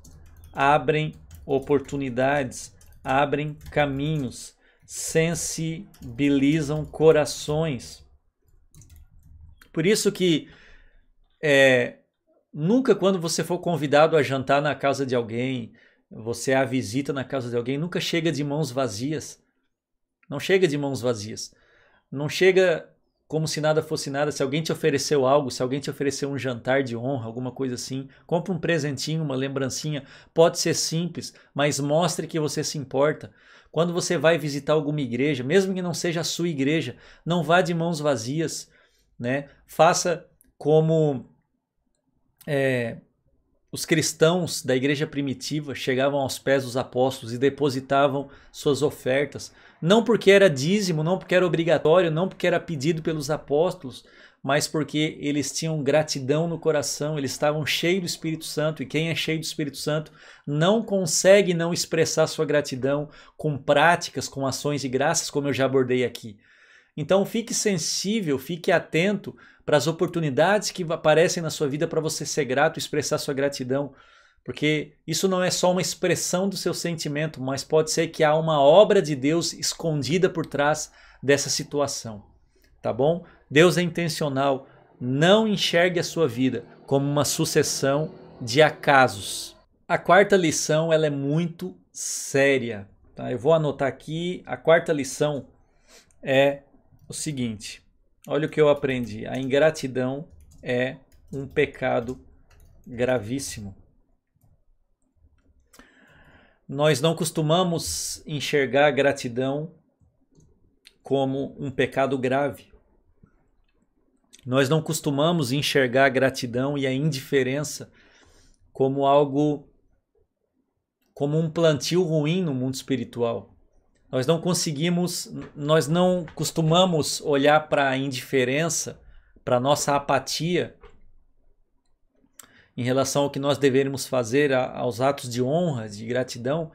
abrem oportunidades, abrem caminhos, sensibilizam corações. Por isso que é, Nunca, quando você for convidado a jantar na casa de alguém, você é a visita na casa de alguém, nunca chega de mãos vazias. Não chega de mãos vazias. Não chega como se nada fosse nada. Se alguém te ofereceu algo, se alguém te ofereceu um jantar de honra, alguma coisa assim, compra um presentinho, uma lembrancinha. Pode ser simples, mas mostre que você se importa. Quando você vai visitar alguma igreja, mesmo que não seja a sua igreja, não vá de mãos vazias, né? Faça como é, os cristãos da igreja primitiva chegavam aos pés dos apóstolos e depositavam suas ofertas, não porque era dízimo, não porque era obrigatório, não porque era pedido pelos apóstolos, mas porque eles tinham gratidão no coração, eles estavam cheios do Espírito Santo, e quem é cheio do Espírito Santo não consegue não expressar sua gratidão com práticas, com ações de graças, como eu já abordei aqui. Então fique sensível, fique atento para as oportunidades que aparecem na sua vida para você ser grato, expressar sua gratidão. Porque isso não é só uma expressão do seu sentimento, mas pode ser que há uma obra de Deus escondida por trás dessa situação. Tá bom? Deus é intencional. Não enxergue a sua vida como uma sucessão de acasos. A quarta lição ela é muito séria. Tá? Eu vou anotar aqui. A quarta lição é o seguinte: Olha o que eu aprendi. A ingratidão é um pecado gravíssimo. Nós não costumamos enxergar a gratidão como um pecado grave. Nós não costumamos enxergar a gratidão e a indiferença como algo como um plantio ruim no mundo espiritual. Nós não conseguimos, nós não costumamos olhar para a indiferença, para a nossa apatia em relação ao que nós deveríamos fazer, a, aos atos de honra, de gratidão,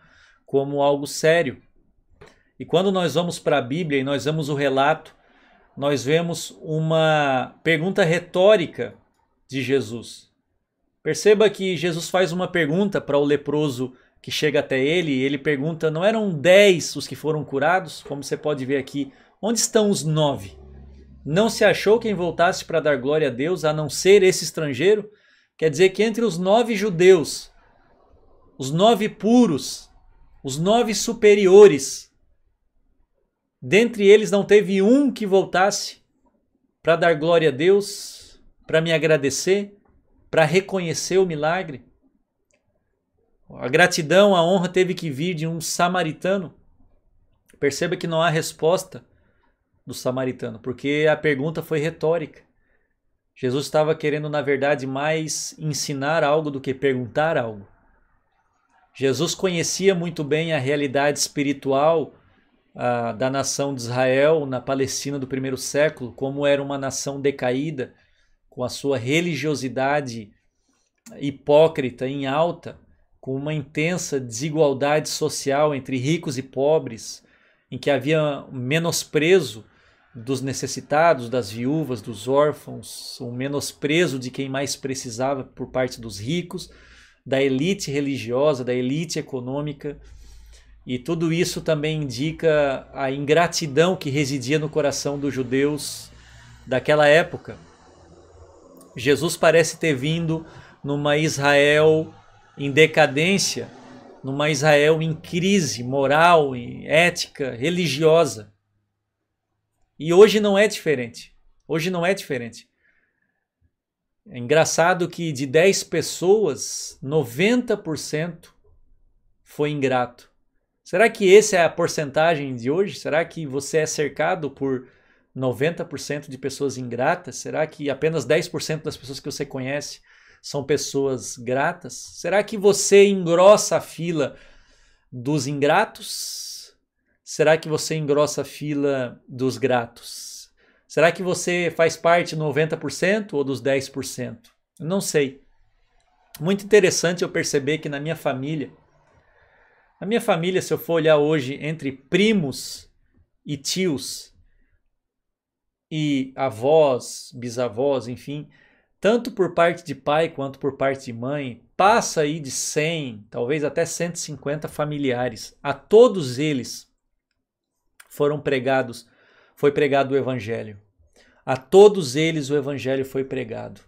como algo sério. E quando nós vamos para a Bíblia e nós vemos o relato, nós vemos uma pergunta retórica de Jesus. Perceba que Jesus faz uma pergunta para o leproso que chega até ele e ele pergunta: não eram dez os que foram curados? Como você pode ver aqui, onde estão os nove? Não se achou quem voltasse para dar glória a Deus a não ser esse estrangeiro? Quer dizer que entre os nove judeus, os nove puros, os nove superiores, dentre eles não teve um que voltasse para dar glória a Deus, para me agradecer, para reconhecer o milagre? A gratidão, a honra teve que vir de um samaritano. Perceba que não há resposta do samaritano, porque a pergunta foi retórica. Jesus estava querendo, na verdade, mais ensinar algo do que perguntar algo. Jesus conhecia muito bem a realidade espiritual ah, da nação de Israel na Palestina do primeiro século, como era uma nação decaída, com a sua religiosidade hipócrita em alta, com uma intensa desigualdade social entre ricos e pobres, em que havia menosprezo dos necessitados, das viúvas, dos órfãos, o um menosprezo de quem mais precisava por parte dos ricos, da elite religiosa, da elite econômica. E tudo isso também indica a ingratidão que residia no coração dos judeus daquela época. Jesus parece ter vindo numa Israel em decadência, numa Israel em crise moral, em ética, religiosa. E hoje não é diferente. Hoje não é diferente. É engraçado que de 10 pessoas, 90% foi ingrato. Será que essa é a porcentagem de hoje? Será que você é cercado por 90% de pessoas ingratas? Será que apenas 10% das pessoas que você conhece são pessoas gratas? Será que você engrossa a fila dos ingratos? Será que você engrossa a fila dos gratos? Será que você faz parte 90% ou dos 10%? Eu não sei. Muito interessante eu perceber que na minha família, na minha família, se eu for olhar hoje entre primos e tios, e avós, bisavós, enfim, tanto por parte de pai quanto por parte de mãe, passa aí de 100, talvez até 150 familiares. A todos eles foram pregados, foi pregado o evangelho. A todos eles o evangelho foi pregado.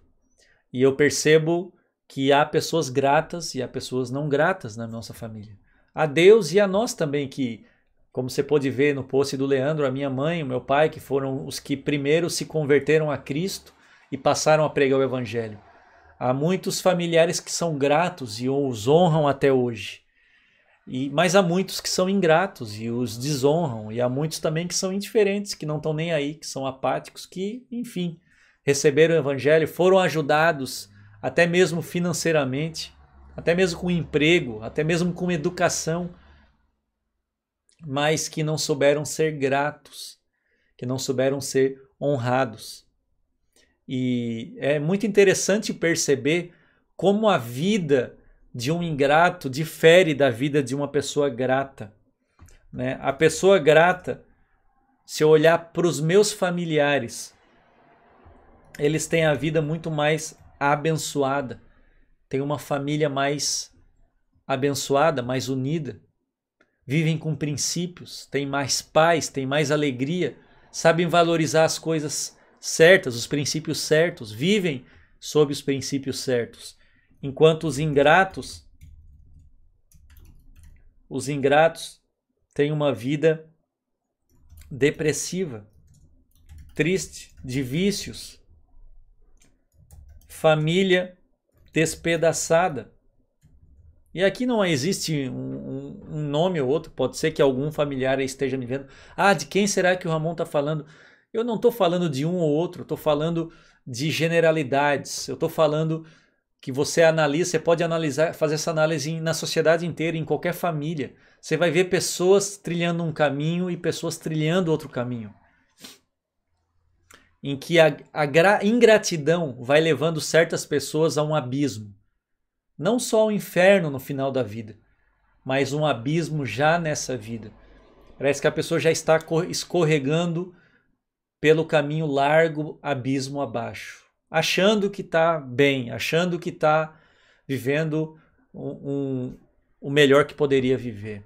E eu percebo que há pessoas gratas e há pessoas não gratas na nossa família. A Deus e a nós também que como você pôde ver no post do Leandro, a minha mãe, o meu pai, que foram os que primeiro se converteram a Cristo, e passaram a pregar o Evangelho. Há muitos familiares que são gratos e os honram até hoje. E, mas há muitos que são ingratos e os desonram, e há muitos também que são indiferentes, que não estão nem aí, que são apáticos, que, enfim, receberam o Evangelho, foram ajudados até mesmo financeiramente, até mesmo com emprego, até mesmo com educação, mas que não souberam ser gratos, que não souberam ser honrados. E é muito interessante perceber como a vida de um ingrato difere da vida de uma pessoa grata. Né? A pessoa grata, se eu olhar para os meus familiares, eles têm a vida muito mais abençoada, têm uma família mais abençoada, mais unida, vivem com princípios, têm mais paz, têm mais alegria, sabem valorizar as coisas certas, os princípios certos, vivem sob os princípios certos, enquanto os ingratos os ingratos têm uma vida depressiva, triste, de vícios, família despedaçada. E aqui não existe um, um, um nome ou outro, pode ser que algum familiar esteja me vendo. Ah, de quem será que o Ramon está falando? Eu não estou falando de um ou outro, estou falando de generalidades. Eu estou falando que você analisa, você pode analisar, fazer essa análise na sociedade inteira, em qualquer família. Você vai ver pessoas trilhando um caminho e pessoas trilhando outro caminho. Em que a, a ingratidão vai levando certas pessoas a um abismo. Não só ao inferno no final da vida, mas um abismo já nessa vida. Parece que a pessoa já está escorregando pelo caminho largo, abismo abaixo, achando que está bem, achando que está vivendo um, um, o melhor que poderia viver.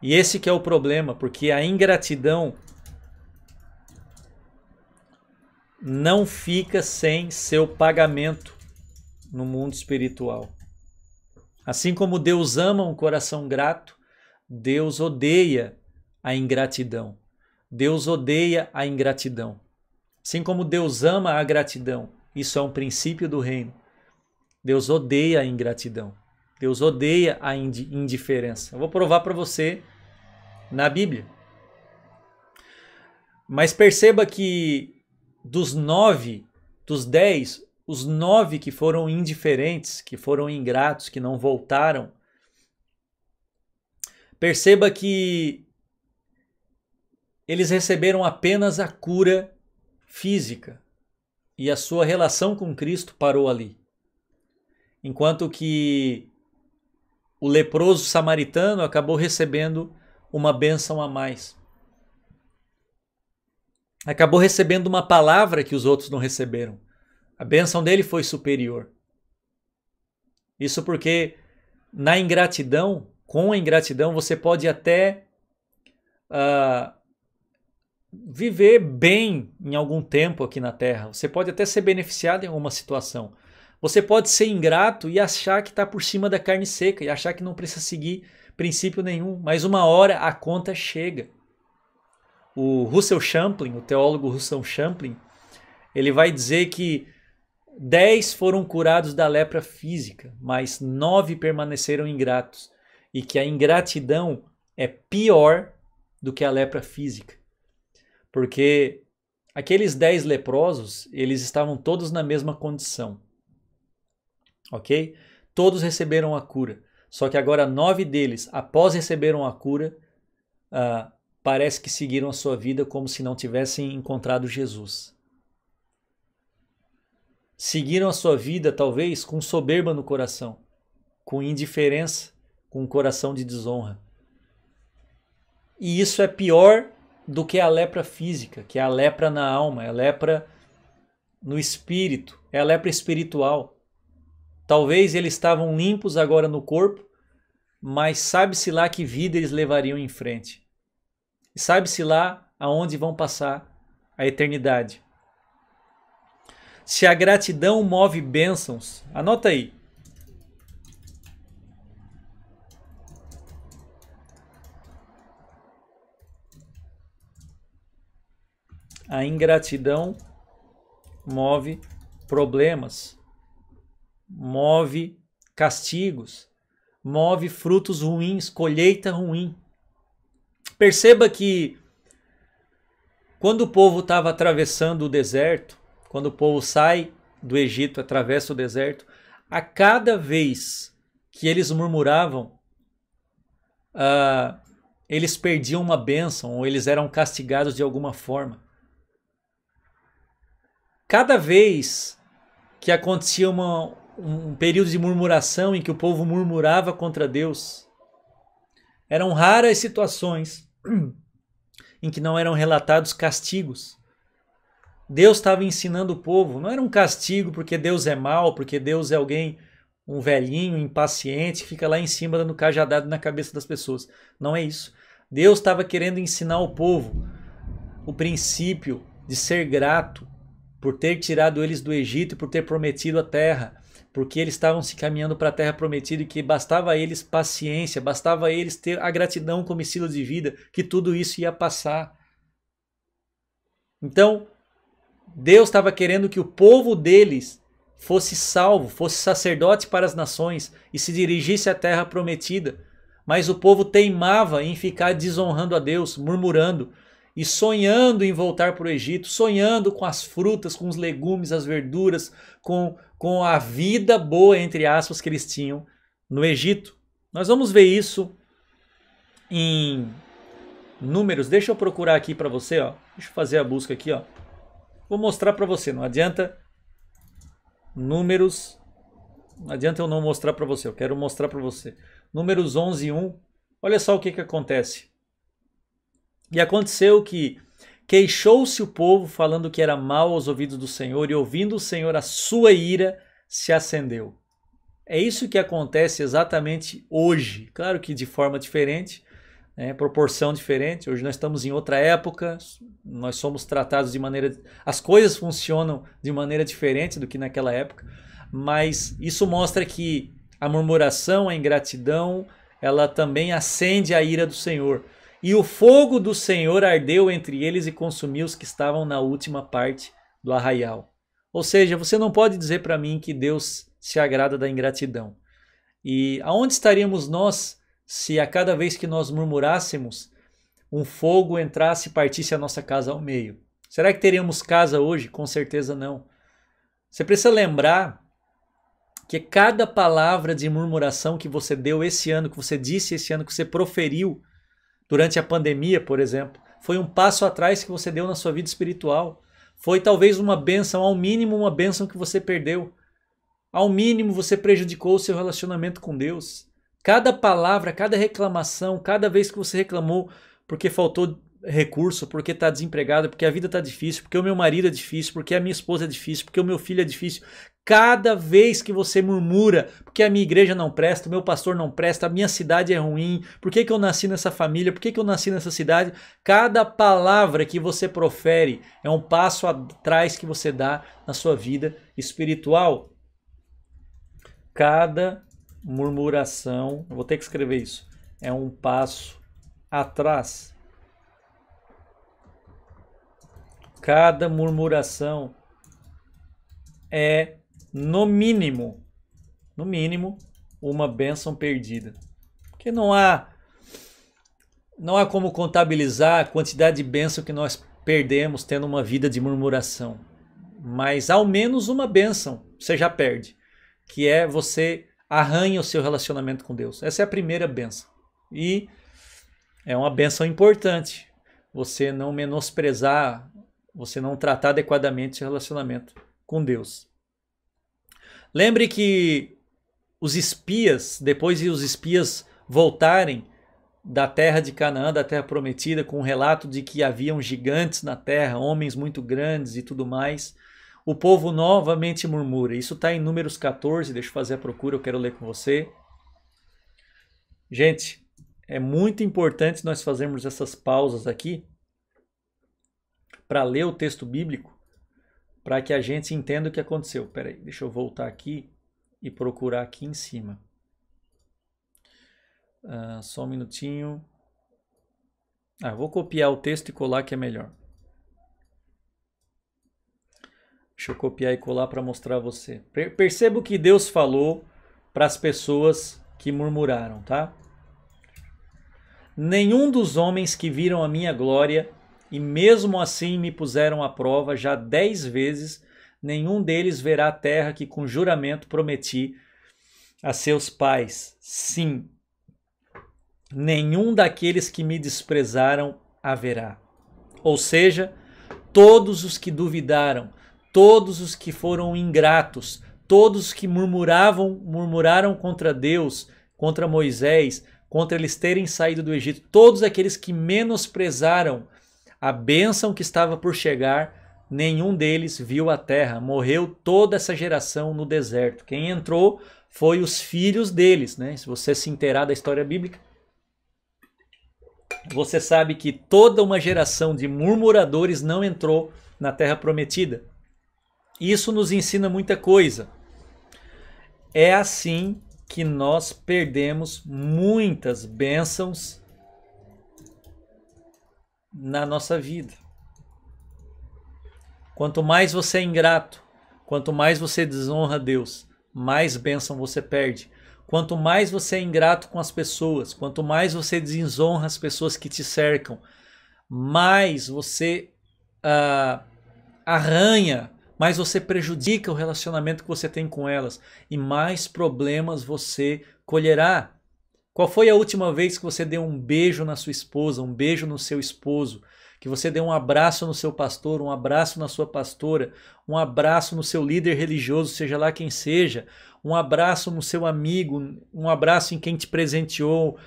E esse que é o problema, porque a ingratidão não fica sem seu pagamento no mundo espiritual. Assim como Deus ama um coração grato, Deus odeia a ingratidão. Deus odeia a ingratidão. Assim como Deus ama a gratidão, isso é um princípio do reino. Deus odeia a ingratidão. Deus odeia a indiferença. Eu vou provar para você na Bíblia. Mas perceba que dos nove, dos dez, os nove que foram indiferentes, que foram ingratos, que não voltaram, perceba que eles receberam apenas a cura física e a sua relação com Cristo parou ali. Enquanto que o leproso samaritano acabou recebendo uma bênção a mais. Acabou recebendo uma palavra que os outros não receberam. A bênção dele foi superior. Isso porque na ingratidão, com a ingratidão, você pode até uh, viver bem em algum tempo aqui na Terra. Você pode até ser beneficiado em alguma situação. Você pode ser ingrato e achar que está por cima da carne seca e achar que não precisa seguir princípio nenhum, mas uma hora a conta chega. O Russell Champlin, o teólogo Russell Champlin, ele vai dizer que dez foram curados da lepra física, mas nove permaneceram ingratos e que a ingratidão é pior do que a lepra física. Porque aqueles dez leprosos, eles estavam todos na mesma condição. Ok? Todos receberam a cura. Só que agora nove deles, após receberam a cura, uh, parece que seguiram a sua vida como se não tivessem encontrado Jesus. Seguiram a sua vida, talvez, com soberba no coração, com indiferença, com um coração de desonra. E isso é pior do que a lepra física, que é a lepra na alma, é a lepra no espírito, é a lepra espiritual. Talvez eles estavam limpos agora no corpo, mas sabe-se lá que vida eles levariam em frente. Sabe-se lá aonde vão passar a eternidade. Se a gratidão move bênçãos, anota aí. A ingratidão move problemas, move castigos, move frutos ruins, colheita ruim. Perceba que quando o povo estava atravessando o deserto, quando o povo sai do Egito, atravessa o deserto, a cada vez que eles murmuravam, uh, eles perdiam uma bênção ou eles eram castigados de alguma forma cada vez que acontecia uma, um período de murmuração em que o povo murmurava contra Deus, eram raras situações em que não eram relatados castigos. Deus estava ensinando o povo, não era um castigo porque Deus é mal, porque Deus é alguém, um velhinho, impaciente, que fica lá em cima dando cajadado na cabeça das pessoas. Não é isso. Deus estava querendo ensinar o povo o princípio de ser grato, por ter tirado eles do Egito e por ter prometido a terra, porque eles estavam se caminhando para a terra prometida e que bastava a eles paciência, bastava a eles ter a gratidão como estilo de vida, que tudo isso ia passar. Então, Deus estava querendo que o povo deles fosse salvo, fosse sacerdote para as nações e se dirigisse à terra prometida. Mas o povo teimava em ficar desonrando a Deus, murmurando, e sonhando em voltar para o Egito, sonhando com as frutas, com os legumes, as verduras, com, com a vida boa, entre aspas, que eles tinham no Egito. Nós vamos ver isso em números. Deixa eu procurar aqui para você, ó. Deixa eu fazer a busca aqui, ó. Vou mostrar para você, não adianta números não adianta eu não mostrar para você, eu quero mostrar para você. Números 11 e 1. Olha só o que que acontece. E aconteceu que queixou-se o povo, falando que era mal aos ouvidos do Senhor, e ouvindo o Senhor, a sua ira se acendeu. É isso que acontece exatamente hoje. Claro que de forma diferente, né, proporção diferente. Hoje nós estamos em outra época, nós somos tratados de maneira. As coisas funcionam de maneira diferente do que naquela época, mas isso mostra que a murmuração, a ingratidão, ela também acende a ira do Senhor. E o fogo do Senhor ardeu entre eles e consumiu os que estavam na última parte do arraial. Ou seja, você não pode dizer para mim que Deus se agrada da ingratidão. E aonde estaríamos nós se a cada vez que nós murmurássemos, um fogo entrasse e partisse a nossa casa ao meio? Será que teríamos casa hoje? Com certeza não. Você precisa lembrar que cada palavra de murmuração que você deu esse ano, que você disse esse ano, que você proferiu, durante a pandemia, por exemplo, foi um passo atrás que você deu na sua vida espiritual. Foi talvez uma benção, ao mínimo uma benção que você perdeu. Ao mínimo você prejudicou o seu relacionamento com Deus. Cada palavra, cada reclamação, cada vez que você reclamou porque faltou recurso, porque está desempregado, porque a vida está difícil, porque o meu marido é difícil, porque a minha esposa é difícil, porque o meu filho é difícil. Cada vez que você murmura, porque a minha igreja não presta, o meu pastor não presta, a minha cidade é ruim, por que, que eu nasci nessa família, por que, que eu nasci nessa cidade, cada palavra que você profere é um passo atrás que você dá na sua vida espiritual. Cada murmuração, vou ter que escrever isso, é um passo atrás. Cada murmuração é no mínimo, no mínimo, uma bênção perdida. Porque não há não há como contabilizar a quantidade de bênção que nós perdemos tendo uma vida de murmuração. Mas ao menos uma bênção você já perde, que é você arranha o seu relacionamento com Deus. Essa é a primeira bênção. E é uma bênção importante. Você não menosprezar, você não tratar adequadamente o relacionamento com Deus. Lembre que os espias, depois de os espias voltarem da terra de Canaã, da terra prometida, com o um relato de que haviam gigantes na terra, homens muito grandes e tudo mais, o povo novamente murmura. Isso está em Números 14, deixa eu fazer a procura, eu quero ler com você. Gente, é muito importante nós fazermos essas pausas aqui para ler o texto bíblico para que a gente entenda o que aconteceu. Espera aí, deixa eu voltar aqui e procurar aqui em cima. Uh, só um minutinho. Ah, vou copiar o texto e colar que é melhor. Deixa eu copiar e colar para mostrar a você. Perceba o que Deus falou para as pessoas que murmuraram, tá? Nenhum dos homens que viram a minha glória e mesmo assim me puseram à prova já dez vezes, nenhum deles verá a terra que com juramento prometi a seus pais. Sim, nenhum daqueles que me desprezaram haverá. Ou seja, todos os que duvidaram, todos os que foram ingratos, todos os que murmuravam, murmuraram contra Deus, contra Moisés, contra eles terem saído do Egito, todos aqueles que menosprezaram a bênção que estava por chegar, nenhum deles viu a terra. Morreu toda essa geração no deserto. Quem entrou foi os filhos deles, né? Se você se inteirar da história bíblica, você sabe que toda uma geração de murmuradores não entrou na terra prometida. Isso nos ensina muita coisa. É assim que nós perdemos muitas bênçãos na nossa vida. Quanto mais você é ingrato, quanto mais você desonra Deus, mais bênção você perde. Quanto mais você é ingrato com as pessoas, quanto mais você desonra as pessoas que te cercam, mais você uh, arranha, mais você prejudica o relacionamento que você tem com elas e mais problemas você colherá. Qual foi a última vez que você deu um beijo na sua esposa, um beijo no seu esposo? Que você deu um abraço no seu pastor, um abraço na sua pastora, um abraço no seu líder religioso, seja lá quem seja, um abraço no seu amigo, um abraço em quem te presenteou.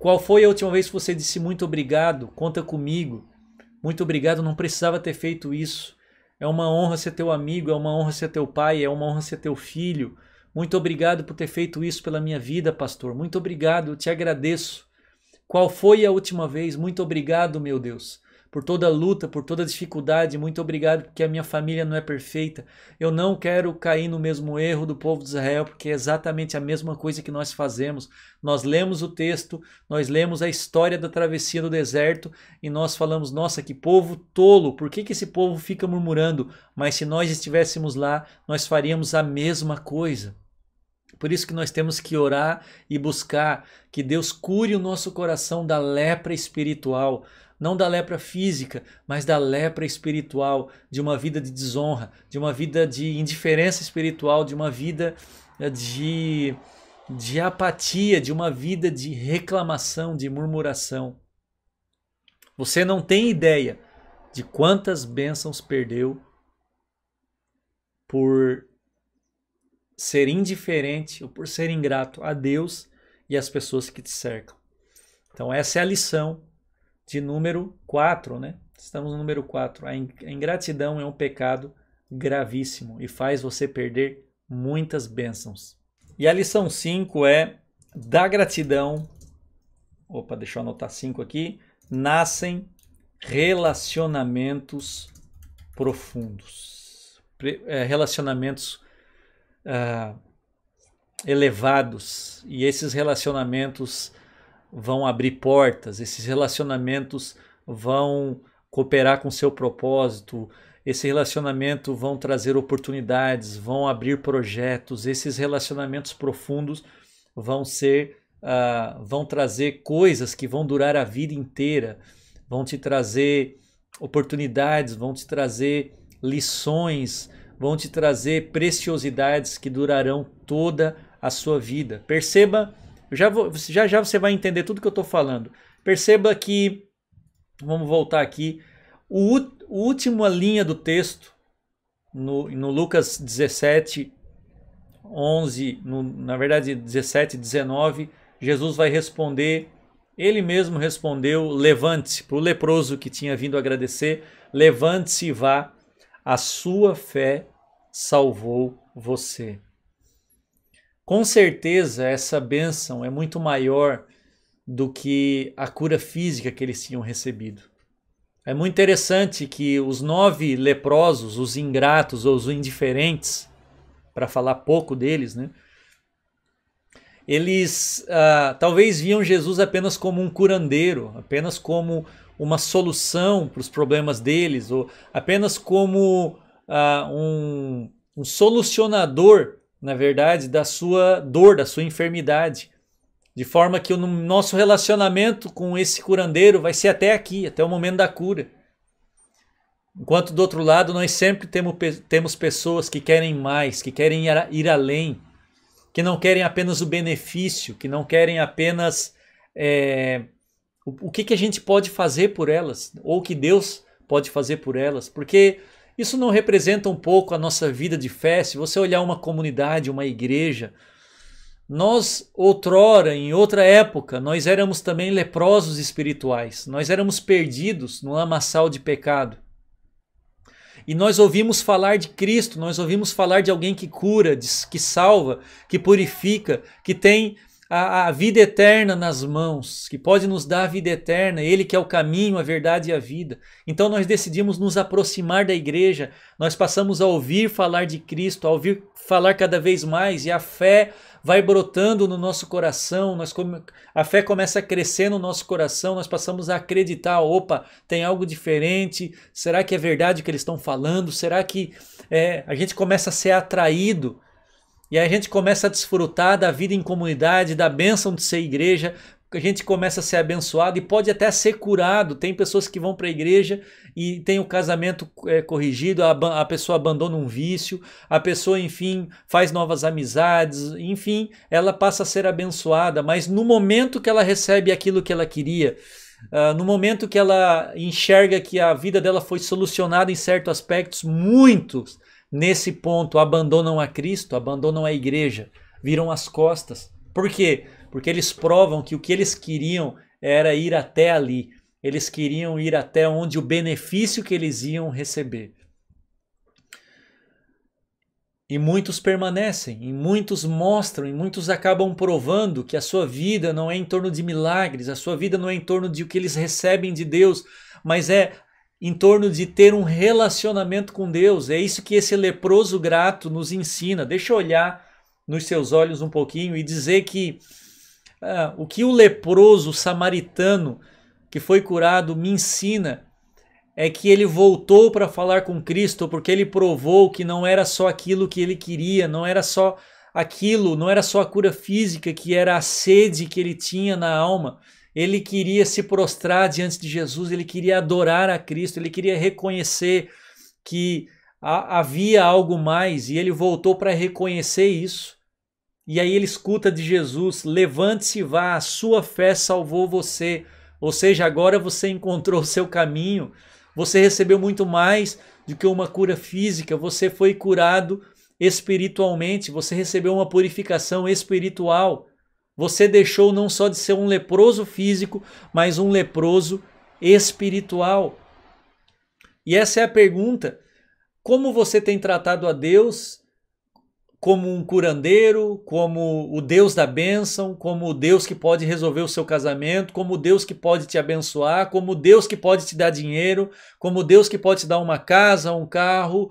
Qual foi a última vez que você disse muito obrigado, conta comigo? Muito obrigado, não precisava ter feito isso. É uma honra ser teu amigo, é uma honra ser teu pai, é uma honra ser teu filho. Muito obrigado por ter feito isso pela minha vida, pastor. Muito obrigado, eu te agradeço. Qual foi a última vez? Muito obrigado, meu Deus, por toda luta, por toda dificuldade. Muito obrigado porque a minha família não é perfeita. Eu não quero cair no mesmo erro do povo de Israel, porque é exatamente a mesma coisa que nós fazemos. Nós lemos o texto, nós lemos a história da travessia do deserto e nós falamos: nossa, que povo tolo, por que, que esse povo fica murmurando? Mas se nós estivéssemos lá, nós faríamos a mesma coisa. Por isso que nós temos que orar e buscar que Deus cure o nosso coração da lepra espiritual, não da lepra física, mas da lepra espiritual, de uma vida de desonra, de uma vida de indiferença espiritual, de uma vida eh, de, de apatia, de uma vida de reclamação, de murmuração. Você não tem ideia de quantas bênçãos perdeu por ser indiferente ou por ser ingrato a Deus e às pessoas que te cercam. Então, essa é a lição de número 4, né? Estamos no número 4. A ingratidão é um pecado gravíssimo e faz você perder muitas bênçãos. E a lição 5 é da gratidão. Opa, deixa eu anotar 5 aqui. Nascem relacionamentos profundos. Eh, relacionamentos uh, elevados e esses relacionamentos vão abrir portas, esses relacionamentos vão cooperar com seu propósito, esse relacionamento vão trazer oportunidades, vão abrir projetos, esses relacionamentos profundos vão ser, uh, vão trazer coisas que vão durar a vida inteira, vão te trazer oportunidades, vão te trazer lições, vão te trazer preciosidades que durarão toda a sua vida. Perceba, já, vou, já, já você vai entender tudo que eu estou falando. Perceba que, vamos voltar aqui, o, o última linha do texto, no, no Lucas 17, 11, no, na verdade 17, 19, Jesus vai responder, ele mesmo respondeu, levante-se, para o leproso que tinha vindo agradecer, levante-se e vá, a sua fé salvou você. Com certeza, essa bênção é muito maior do que a cura física que eles tinham recebido. É muito interessante que os nove leprosos, os ingratos ou os indiferentes, para falar pouco deles, né? Eles ah, talvez viam Jesus apenas como um curandeiro, apenas como uma solução para os problemas deles, ou apenas como uh, um, um solucionador, na verdade, da sua dor, da sua enfermidade. De forma que o nosso relacionamento com esse curandeiro vai ser até aqui, até o momento da cura. Enquanto do outro lado, nós sempre temos, temos pessoas que querem mais, que querem ir além, que não querem apenas o benefício, que não querem apenas é, o, o que, que a gente pode fazer por elas, ou que Deus pode fazer por elas. Porque isso não representa um pouco a nossa vida de fé? Se você olhar uma comunidade, uma igreja, nós outrora, em outra época, nós éramos também leprosos espirituais. Nós éramos perdidos no lamaçal de pecado. E nós ouvimos falar de Cristo, nós ouvimos falar de alguém que cura, que salva, que purifica, que tem a, a vida eterna nas mãos, que pode nos dar a vida eterna, Ele que é o caminho, a verdade e a vida. Então nós decidimos nos aproximar da igreja, nós passamos a ouvir falar de Cristo, a ouvir falar cada vez mais, e a fé vai brotando no nosso coração, nós a fé começa a crescer no nosso coração, nós passamos a acreditar, opa, tem algo diferente, será que é verdade o que eles estão falando? Será que é, a gente começa a ser atraído e a gente começa a desfrutar da vida em comunidade, da bênção de ser igreja, a gente começa a ser abençoado e pode até ser curado. Tem pessoas que vão para a igreja e tem o casamento é, corrigido, a, a, pessoa abandona um vício, a pessoa, enfim, faz novas amizades, enfim, ela passa a ser abençoada, mas no momento que ela recebe aquilo que ela queria, uh, no momento que ela enxerga que a vida dela foi solucionada em certos aspectos, muitos nesse ponto abandonam a Cristo, abandonam a igreja, viram as costas. Por quê? Porque eles provam que o que eles queriam era ir até ali. Eles queriam ir até onde o benefício que eles iam receber. E muitos permanecem, e muitos mostram, e muitos acabam provando que a sua vida não é em torno de milagres, a sua vida não é em torno de o que eles recebem de Deus, mas é em torno de ter um relacionamento com Deus. É isso que esse leproso grato nos ensina. Deixa eu olhar nos seus olhos um pouquinho e dizer que ah, o que o leproso samaritano que foi curado me ensina é que ele voltou para falar com Cristo porque ele provou que não era só aquilo que ele queria, não era só aquilo, não era só a cura física, que era a sede que ele tinha na alma ele queria se prostrar diante de Jesus, ele queria adorar a Cristo, ele queria reconhecer que a, havia algo mais e ele voltou para reconhecer isso. E aí ele escuta de Jesus: levante-se e vá, a sua fé salvou você. Ou seja, agora você encontrou o seu caminho, você recebeu muito mais do que uma cura física, você foi curado espiritualmente, você recebeu uma purificação espiritual. Você deixou não só de ser um leproso físico, mas um leproso espiritual. E essa é a pergunta: como você tem tratado a Deus como um curandeiro, como o Deus da bênção, como o Deus que pode resolver o seu casamento, como o Deus que pode te abençoar, como o Deus que pode te dar dinheiro, como o Deus que pode te dar uma casa, um carro,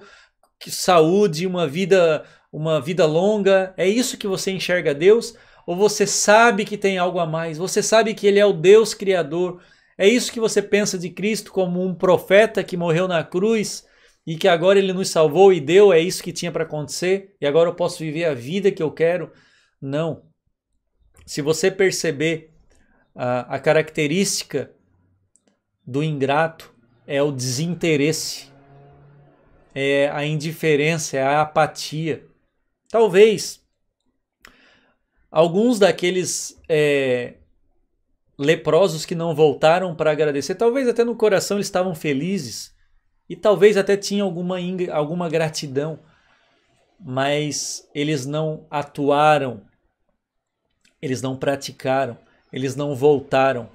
saúde, uma vida, uma vida longa. É isso que você enxerga Deus? ou você sabe que tem algo a mais, você sabe que ele é o Deus Criador. É isso que você pensa de Cristo como um profeta que morreu na cruz e que agora ele nos salvou e deu, é isso que tinha para acontecer e agora eu posso viver a vida que eu quero? Não. Se você perceber a, a característica do ingrato, é o desinteresse, é a indiferença, é a apatia. Talvez alguns daqueles é, leprosos que não voltaram para agradecer, talvez até no coração eles estavam felizes e talvez até tinham alguma, alguma gratidão, mas eles não atuaram, eles não praticaram, eles não voltaram.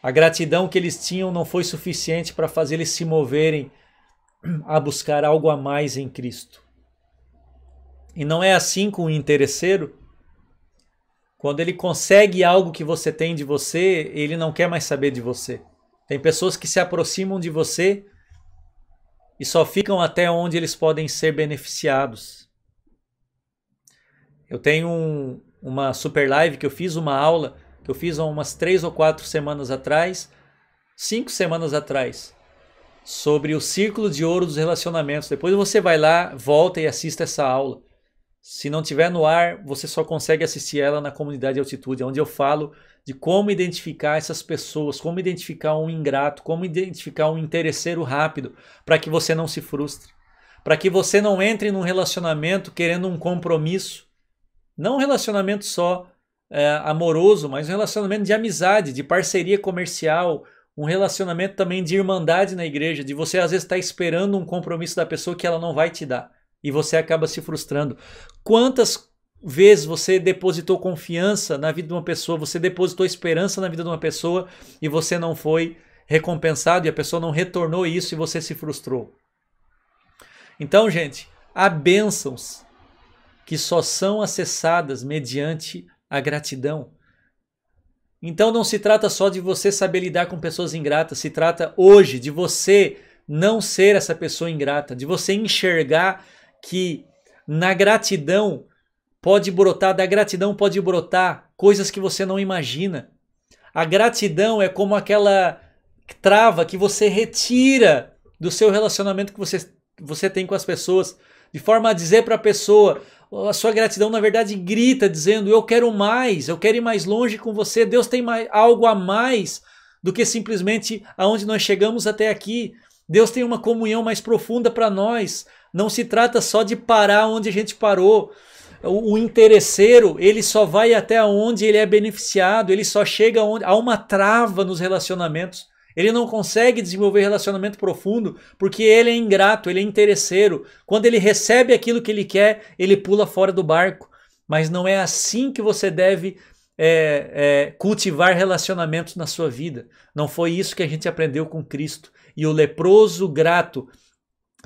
A gratidão que eles tinham não foi suficiente para fazer eles se moverem a buscar algo a mais em Cristo. E não é assim com o interesseiro quando ele consegue algo que você tem de você, ele não quer mais saber de você. Tem pessoas que se aproximam de você e só ficam até onde eles podem ser beneficiados. Eu tenho um, uma super live que eu fiz, uma aula que eu fiz há umas três ou quatro semanas atrás, cinco semanas atrás, sobre o círculo de ouro dos relacionamentos. Depois você vai lá, volta e assista essa aula. Se não tiver no ar, você só consegue assistir ela na comunidade Altitude, onde eu falo de como identificar essas pessoas, como identificar um ingrato, como identificar um interesseiro rápido, para que você não se frustre, para que você não entre num relacionamento querendo um compromisso, não um relacionamento só é, amoroso, mas um relacionamento de amizade, de parceria comercial, um relacionamento também de irmandade na igreja, de você às vezes estar tá esperando um compromisso da pessoa que ela não vai te dar e você acaba se frustrando. Quantas vezes você depositou confiança na vida de uma pessoa, você depositou esperança na vida de uma pessoa e você não foi recompensado e a pessoa não retornou isso e você se frustrou. Então, gente, há bênçãos que só são acessadas mediante a gratidão. Então não se trata só de você saber lidar com pessoas ingratas, se trata hoje de você não ser essa pessoa ingrata, de você enxergar que na gratidão pode brotar, da gratidão pode brotar coisas que você não imagina. A gratidão é como aquela trava que você retira do seu relacionamento que você, você tem com as pessoas, de forma a dizer para a pessoa, a sua gratidão na verdade grita dizendo: Eu quero mais, eu quero ir mais longe com você. Deus tem mais, algo a mais do que simplesmente aonde nós chegamos até aqui. Deus tem uma comunhão mais profunda para nós. Não se trata só de parar onde a gente parou. O, o interesseiro, ele só vai até onde ele é beneficiado, ele só chega onde. Há uma trava nos relacionamentos. Ele não consegue desenvolver relacionamento profundo porque ele é ingrato, ele é interesseiro. Quando ele recebe aquilo que ele quer, ele pula fora do barco. Mas não é assim que você deve é, é, cultivar relacionamentos na sua vida. Não foi isso que a gente aprendeu com Cristo e o leproso grato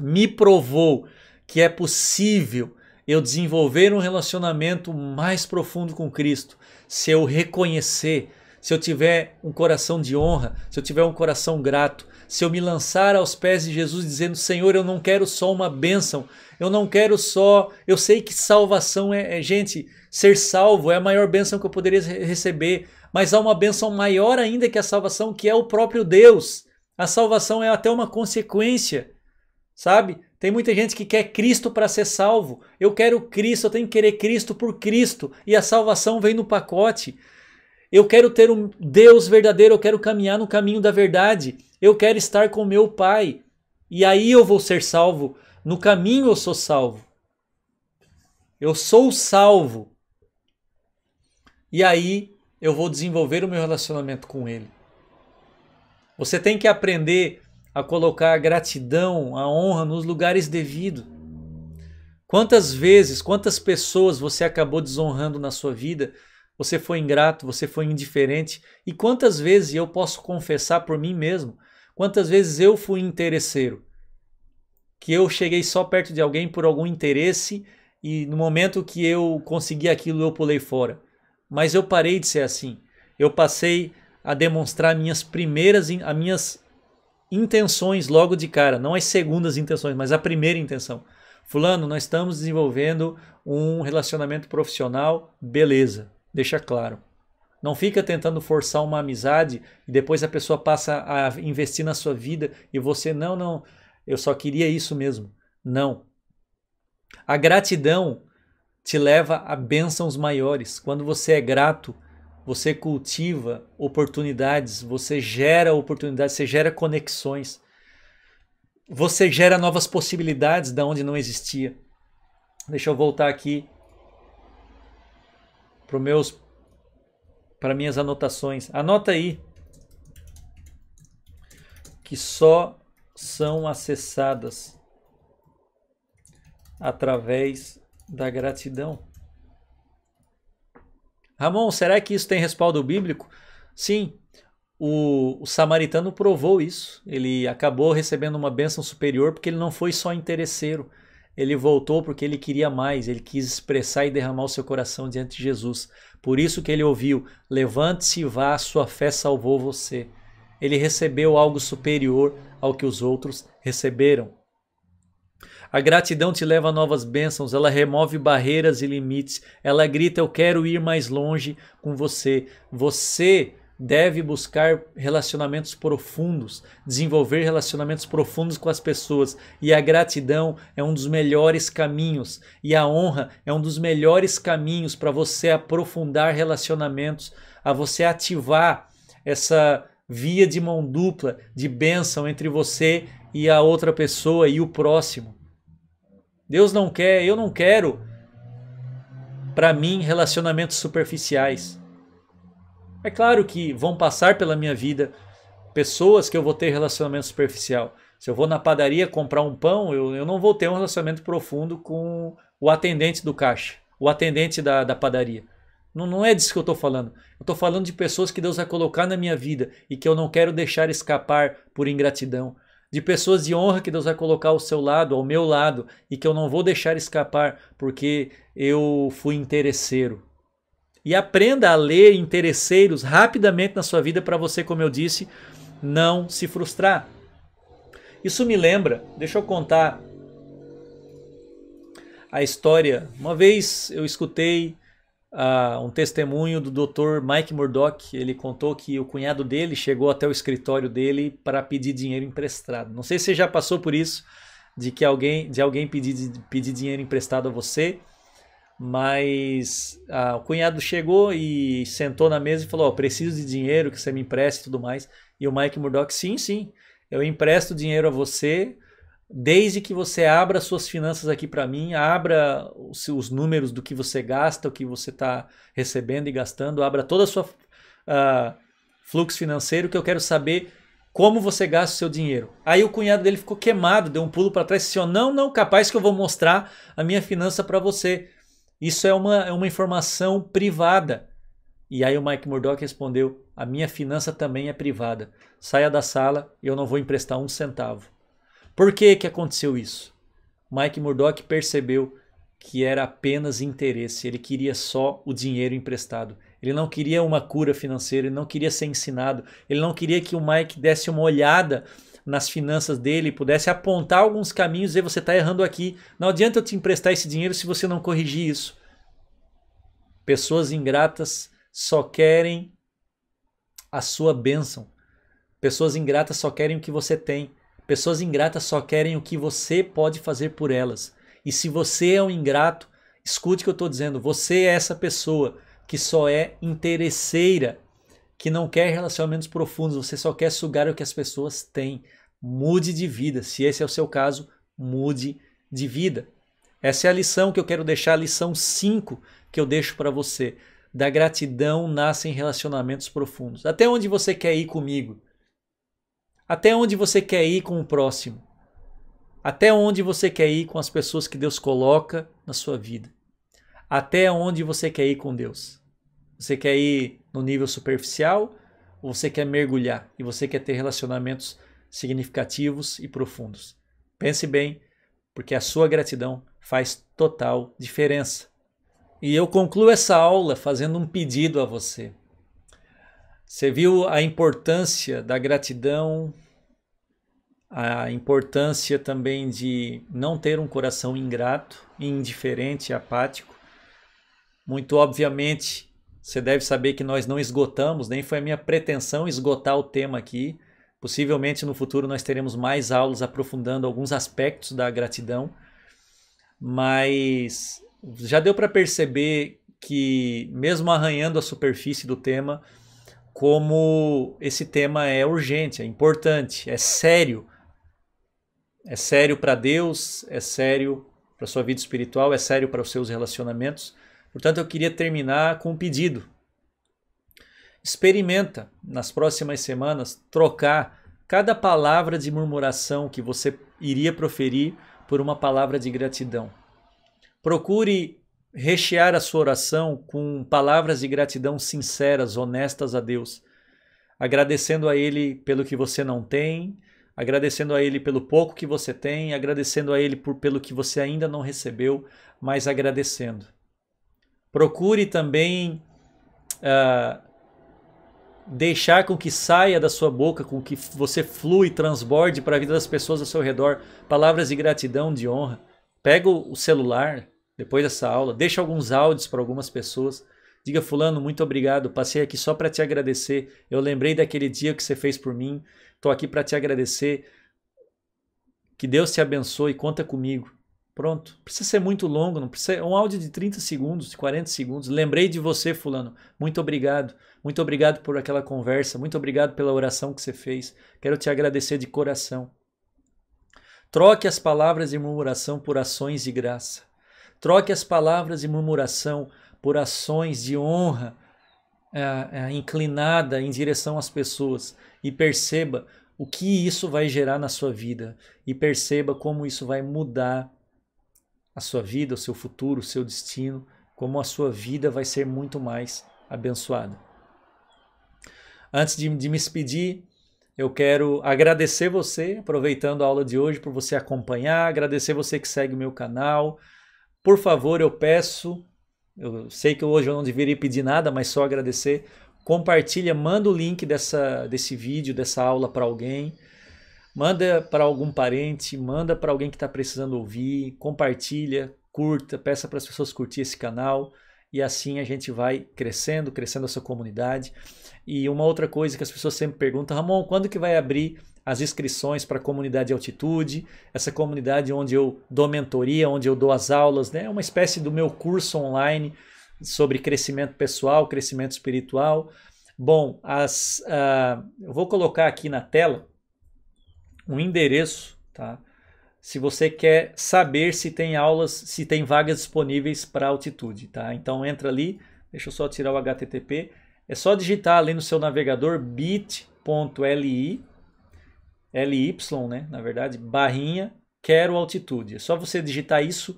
me provou que é possível eu desenvolver um relacionamento mais profundo com Cristo se eu reconhecer, se eu tiver um coração de honra, se eu tiver um coração grato, se eu me lançar aos pés de Jesus dizendo: Senhor, eu não quero só uma bênção, eu não quero só. Eu sei que salvação é, é gente, ser salvo é a maior bênção que eu poderia receber, mas há uma bênção maior ainda que a salvação, que é o próprio Deus. A salvação é até uma consequência, sabe? Tem muita gente que quer Cristo para ser salvo. Eu quero Cristo, eu tenho que querer Cristo por Cristo. E a salvação vem no pacote. Eu quero ter um Deus verdadeiro, eu quero caminhar no caminho da verdade. Eu quero estar com meu Pai. E aí eu vou ser salvo. No caminho eu sou salvo. Eu sou salvo. E aí eu vou desenvolver o meu relacionamento com Ele. Você tem que aprender a colocar a gratidão, a honra nos lugares devidos. Quantas vezes, quantas pessoas você acabou desonrando na sua vida? Você foi ingrato, você foi indiferente. E quantas vezes, eu posso confessar por mim mesmo, quantas vezes eu fui interesseiro? Que eu cheguei só perto de alguém por algum interesse e no momento que eu consegui aquilo eu pulei fora. Mas eu parei de ser assim. Eu passei a demonstrar minhas primeiras, as minhas intenções logo de cara, não as segundas intenções, mas a primeira intenção. Fulano, nós estamos desenvolvendo um relacionamento profissional, beleza, deixa claro. Não fica tentando forçar uma amizade e depois a pessoa passa a investir na sua vida e você, não, não, eu só queria isso mesmo. Não. A gratidão te leva a bênçãos maiores. Quando você é grato, você cultiva oportunidades, você gera oportunidades, você gera conexões, você gera novas possibilidades da onde não existia. Deixa eu voltar aqui para meus para minhas anotações. Anota aí que só são acessadas através da gratidão. Ramon, será que isso tem respaldo bíblico? Sim, o, o, samaritano provou isso. Ele acabou recebendo uma bênção superior porque ele não foi só interesseiro. Ele voltou porque ele queria mais, ele quis expressar e derramar o seu coração diante de Jesus. Por isso que ele ouviu: Levante-se e vá, sua fé salvou você. Ele recebeu algo superior ao que os outros receberam. A gratidão te leva a novas bênçãos, ela remove barreiras e limites, ela grita: Eu quero ir mais longe com você. Você deve buscar relacionamentos profundos, desenvolver relacionamentos profundos com as pessoas. E a gratidão é um dos melhores caminhos, e a honra é um dos melhores caminhos para você aprofundar relacionamentos, a você ativar essa via de mão dupla de bênção entre você e a outra pessoa e o próximo. Deus não quer, eu não quero para mim relacionamentos superficiais. É claro que vão passar pela minha vida pessoas que eu vou ter relacionamento superficial. Se eu vou na padaria comprar um pão, eu, eu não vou ter um relacionamento profundo com o atendente do caixa, o atendente da, da padaria. Não, não é disso que eu estou falando. Eu estou falando de pessoas que Deus vai colocar na minha vida e que eu não quero deixar escapar por ingratidão de pessoas de honra que Deus vai colocar ao seu lado, ao meu lado, e que eu não vou deixar escapar porque eu fui interesseiro. E aprenda a ler interesseiros rapidamente na sua vida para você, como eu disse, não se frustrar. Isso me lembra, deixa eu contar a história. Uma vez eu escutei uh, um testemunho do Dr. Mike Murdock. Ele contou que o cunhado dele chegou até o escritório dele para pedir dinheiro emprestado. Não sei se você já passou por isso, de que alguém, de alguém pedir, pedir dinheiro emprestado a você, mas uh, o cunhado chegou e sentou na mesa e falou: oh, preciso de dinheiro que você me empreste e tudo mais. E o Mike Murdock, sim, sim, eu empresto dinheiro a você Desde que você abra suas finanças aqui para mim, abra os, os números do que você gasta, o que você está recebendo e gastando, abra toda a sua uh, fluxo financeiro que eu quero saber como você gasta o seu dinheiro. Aí o cunhado dele ficou queimado, deu um pulo para trás e disse: assim, Não, não, capaz que eu vou mostrar a minha finança para você. Isso é uma, é uma informação privada. E aí o Mike Murdock respondeu: A minha finança também é privada. Saia da sala, eu não vou emprestar um centavo. Por que, que aconteceu isso? Mike Murdock percebeu que era apenas interesse, ele queria só o dinheiro emprestado. Ele não queria uma cura financeira, ele não queria ser ensinado, ele não queria que o Mike desse uma olhada nas finanças dele, pudesse apontar alguns caminhos e dizer, você está errando aqui. Não adianta eu te emprestar esse dinheiro se você não corrigir isso. Pessoas ingratas só querem a sua bênção. Pessoas ingratas só querem o que você tem. Pessoas ingratas só querem o que você pode fazer por elas. E se você é um ingrato, escute o que eu estou dizendo. Você é essa pessoa que só é interesseira, que não quer relacionamentos profundos, você só quer sugar o que as pessoas têm. Mude de vida. Se esse é o seu caso, mude de vida. Essa é a lição que eu quero deixar, a lição 5 que eu deixo para você. Da gratidão nascem relacionamentos profundos. Até onde você quer ir comigo? Até onde você quer ir com o próximo? Até onde você quer ir com as pessoas que Deus coloca na sua vida? Até onde você quer ir com Deus? Você quer ir no nível superficial ou você quer mergulhar e você quer ter relacionamentos significativos e profundos? Pense bem, porque a sua gratidão faz total diferença. E eu concluo essa aula fazendo um pedido a você. Você viu a importância da gratidão, a importância também de não ter um coração ingrato, indiferente, apático. Muito obviamente, você deve saber que nós não esgotamos, nem foi a minha pretensão esgotar o tema aqui. Possivelmente no futuro nós teremos mais aulas aprofundando alguns aspectos da gratidão, mas já deu para perceber que, mesmo arranhando a superfície do tema, como esse tema é urgente, é importante, é sério. É sério para Deus, é sério para sua vida espiritual, é sério para os seus relacionamentos. Portanto, eu queria terminar com um pedido. Experimenta nas próximas semanas trocar cada palavra de murmuração que você iria proferir por uma palavra de gratidão. Procure rechear a sua oração com palavras de gratidão sinceras, honestas a Deus, agradecendo a Ele pelo que você não tem, agradecendo a Ele pelo pouco que você tem, agradecendo a Ele por, pelo que você ainda não recebeu, mas agradecendo. Procure também uh, deixar com que saia da sua boca, com que você flui, transborde para a vida das pessoas ao seu redor palavras de gratidão, de honra. Pega o celular, depois dessa aula, deixa alguns áudios para algumas pessoas. Diga, Fulano, muito obrigado. Passei aqui só para te agradecer. Eu lembrei daquele dia que você fez por mim. Estou aqui para te agradecer. Que Deus te abençoe. Conta comigo. Pronto. Precisa ser muito longo, não precisa. Um áudio de 30 segundos, 40 segundos. Lembrei de você, Fulano. Muito obrigado. Muito obrigado por aquela conversa. Muito obrigado pela oração que você fez. Quero te agradecer de coração. Troque as palavras de murmuração por ações de graça. Troque as palavras de murmuração por ações de honra é, é, inclinada em direção às pessoas e perceba o que isso vai gerar na sua vida e perceba como isso vai mudar a sua vida, o seu futuro, o seu destino, como a sua vida vai ser muito mais abençoada. Antes de, de me despedir, eu quero agradecer você, aproveitando a aula de hoje, por você acompanhar, agradecer você que segue o meu canal, por favor, eu peço, eu sei que hoje eu não deveria pedir nada, mas só agradecer. Compartilha, manda o link dessa, desse vídeo, dessa aula para alguém. Manda para algum parente, manda para alguém que está precisando ouvir. Compartilha, curta, peça para as pessoas curtir esse canal e assim a gente vai crescendo, crescendo a sua comunidade. E uma outra coisa que as pessoas sempre perguntam, Ramon, quando que vai abrir as inscrições para a comunidade de altitude, essa comunidade onde eu dou mentoria, onde eu dou as aulas, né? É uma espécie do meu curso online sobre crescimento pessoal, crescimento espiritual. Bom, as, uh, eu vou colocar aqui na tela um endereço, tá? se você quer saber se tem aulas, se tem vagas disponíveis para altitude, tá? Então entra ali, deixa eu só tirar o HTTP, é só digitar ali no seu navegador bit.ly LY, né? Na verdade, barrinha, quero altitude. É só você digitar isso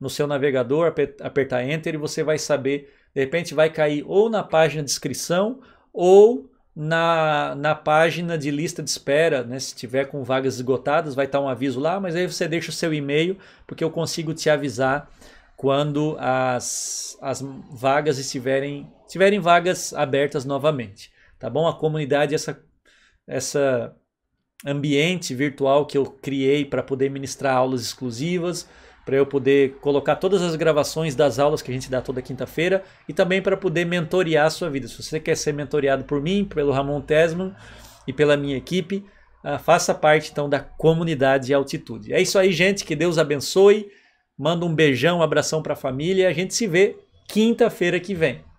no seu navegador, apertar Enter e você vai saber. De repente vai cair ou na página de inscrição ou na, na página de lista de espera, né? Se tiver com vagas esgotadas, vai estar um aviso lá, mas aí você deixa o seu e-mail, porque eu consigo te avisar quando as, as vagas estiverem tiverem vagas abertas novamente, tá bom? A comunidade essa essa ambiente virtual que eu criei para poder ministrar aulas exclusivas, para eu poder colocar todas as gravações das aulas que a gente dá toda quinta-feira e também para poder mentorear a sua vida. Se você quer ser mentoreado por mim, pelo Ramon Tesman e pela minha equipe, ah, faça parte então da comunidade Altitude. É isso aí, gente. Que Deus abençoe. Manda um beijão, um abração para a família. A gente se vê quinta-feira que vem.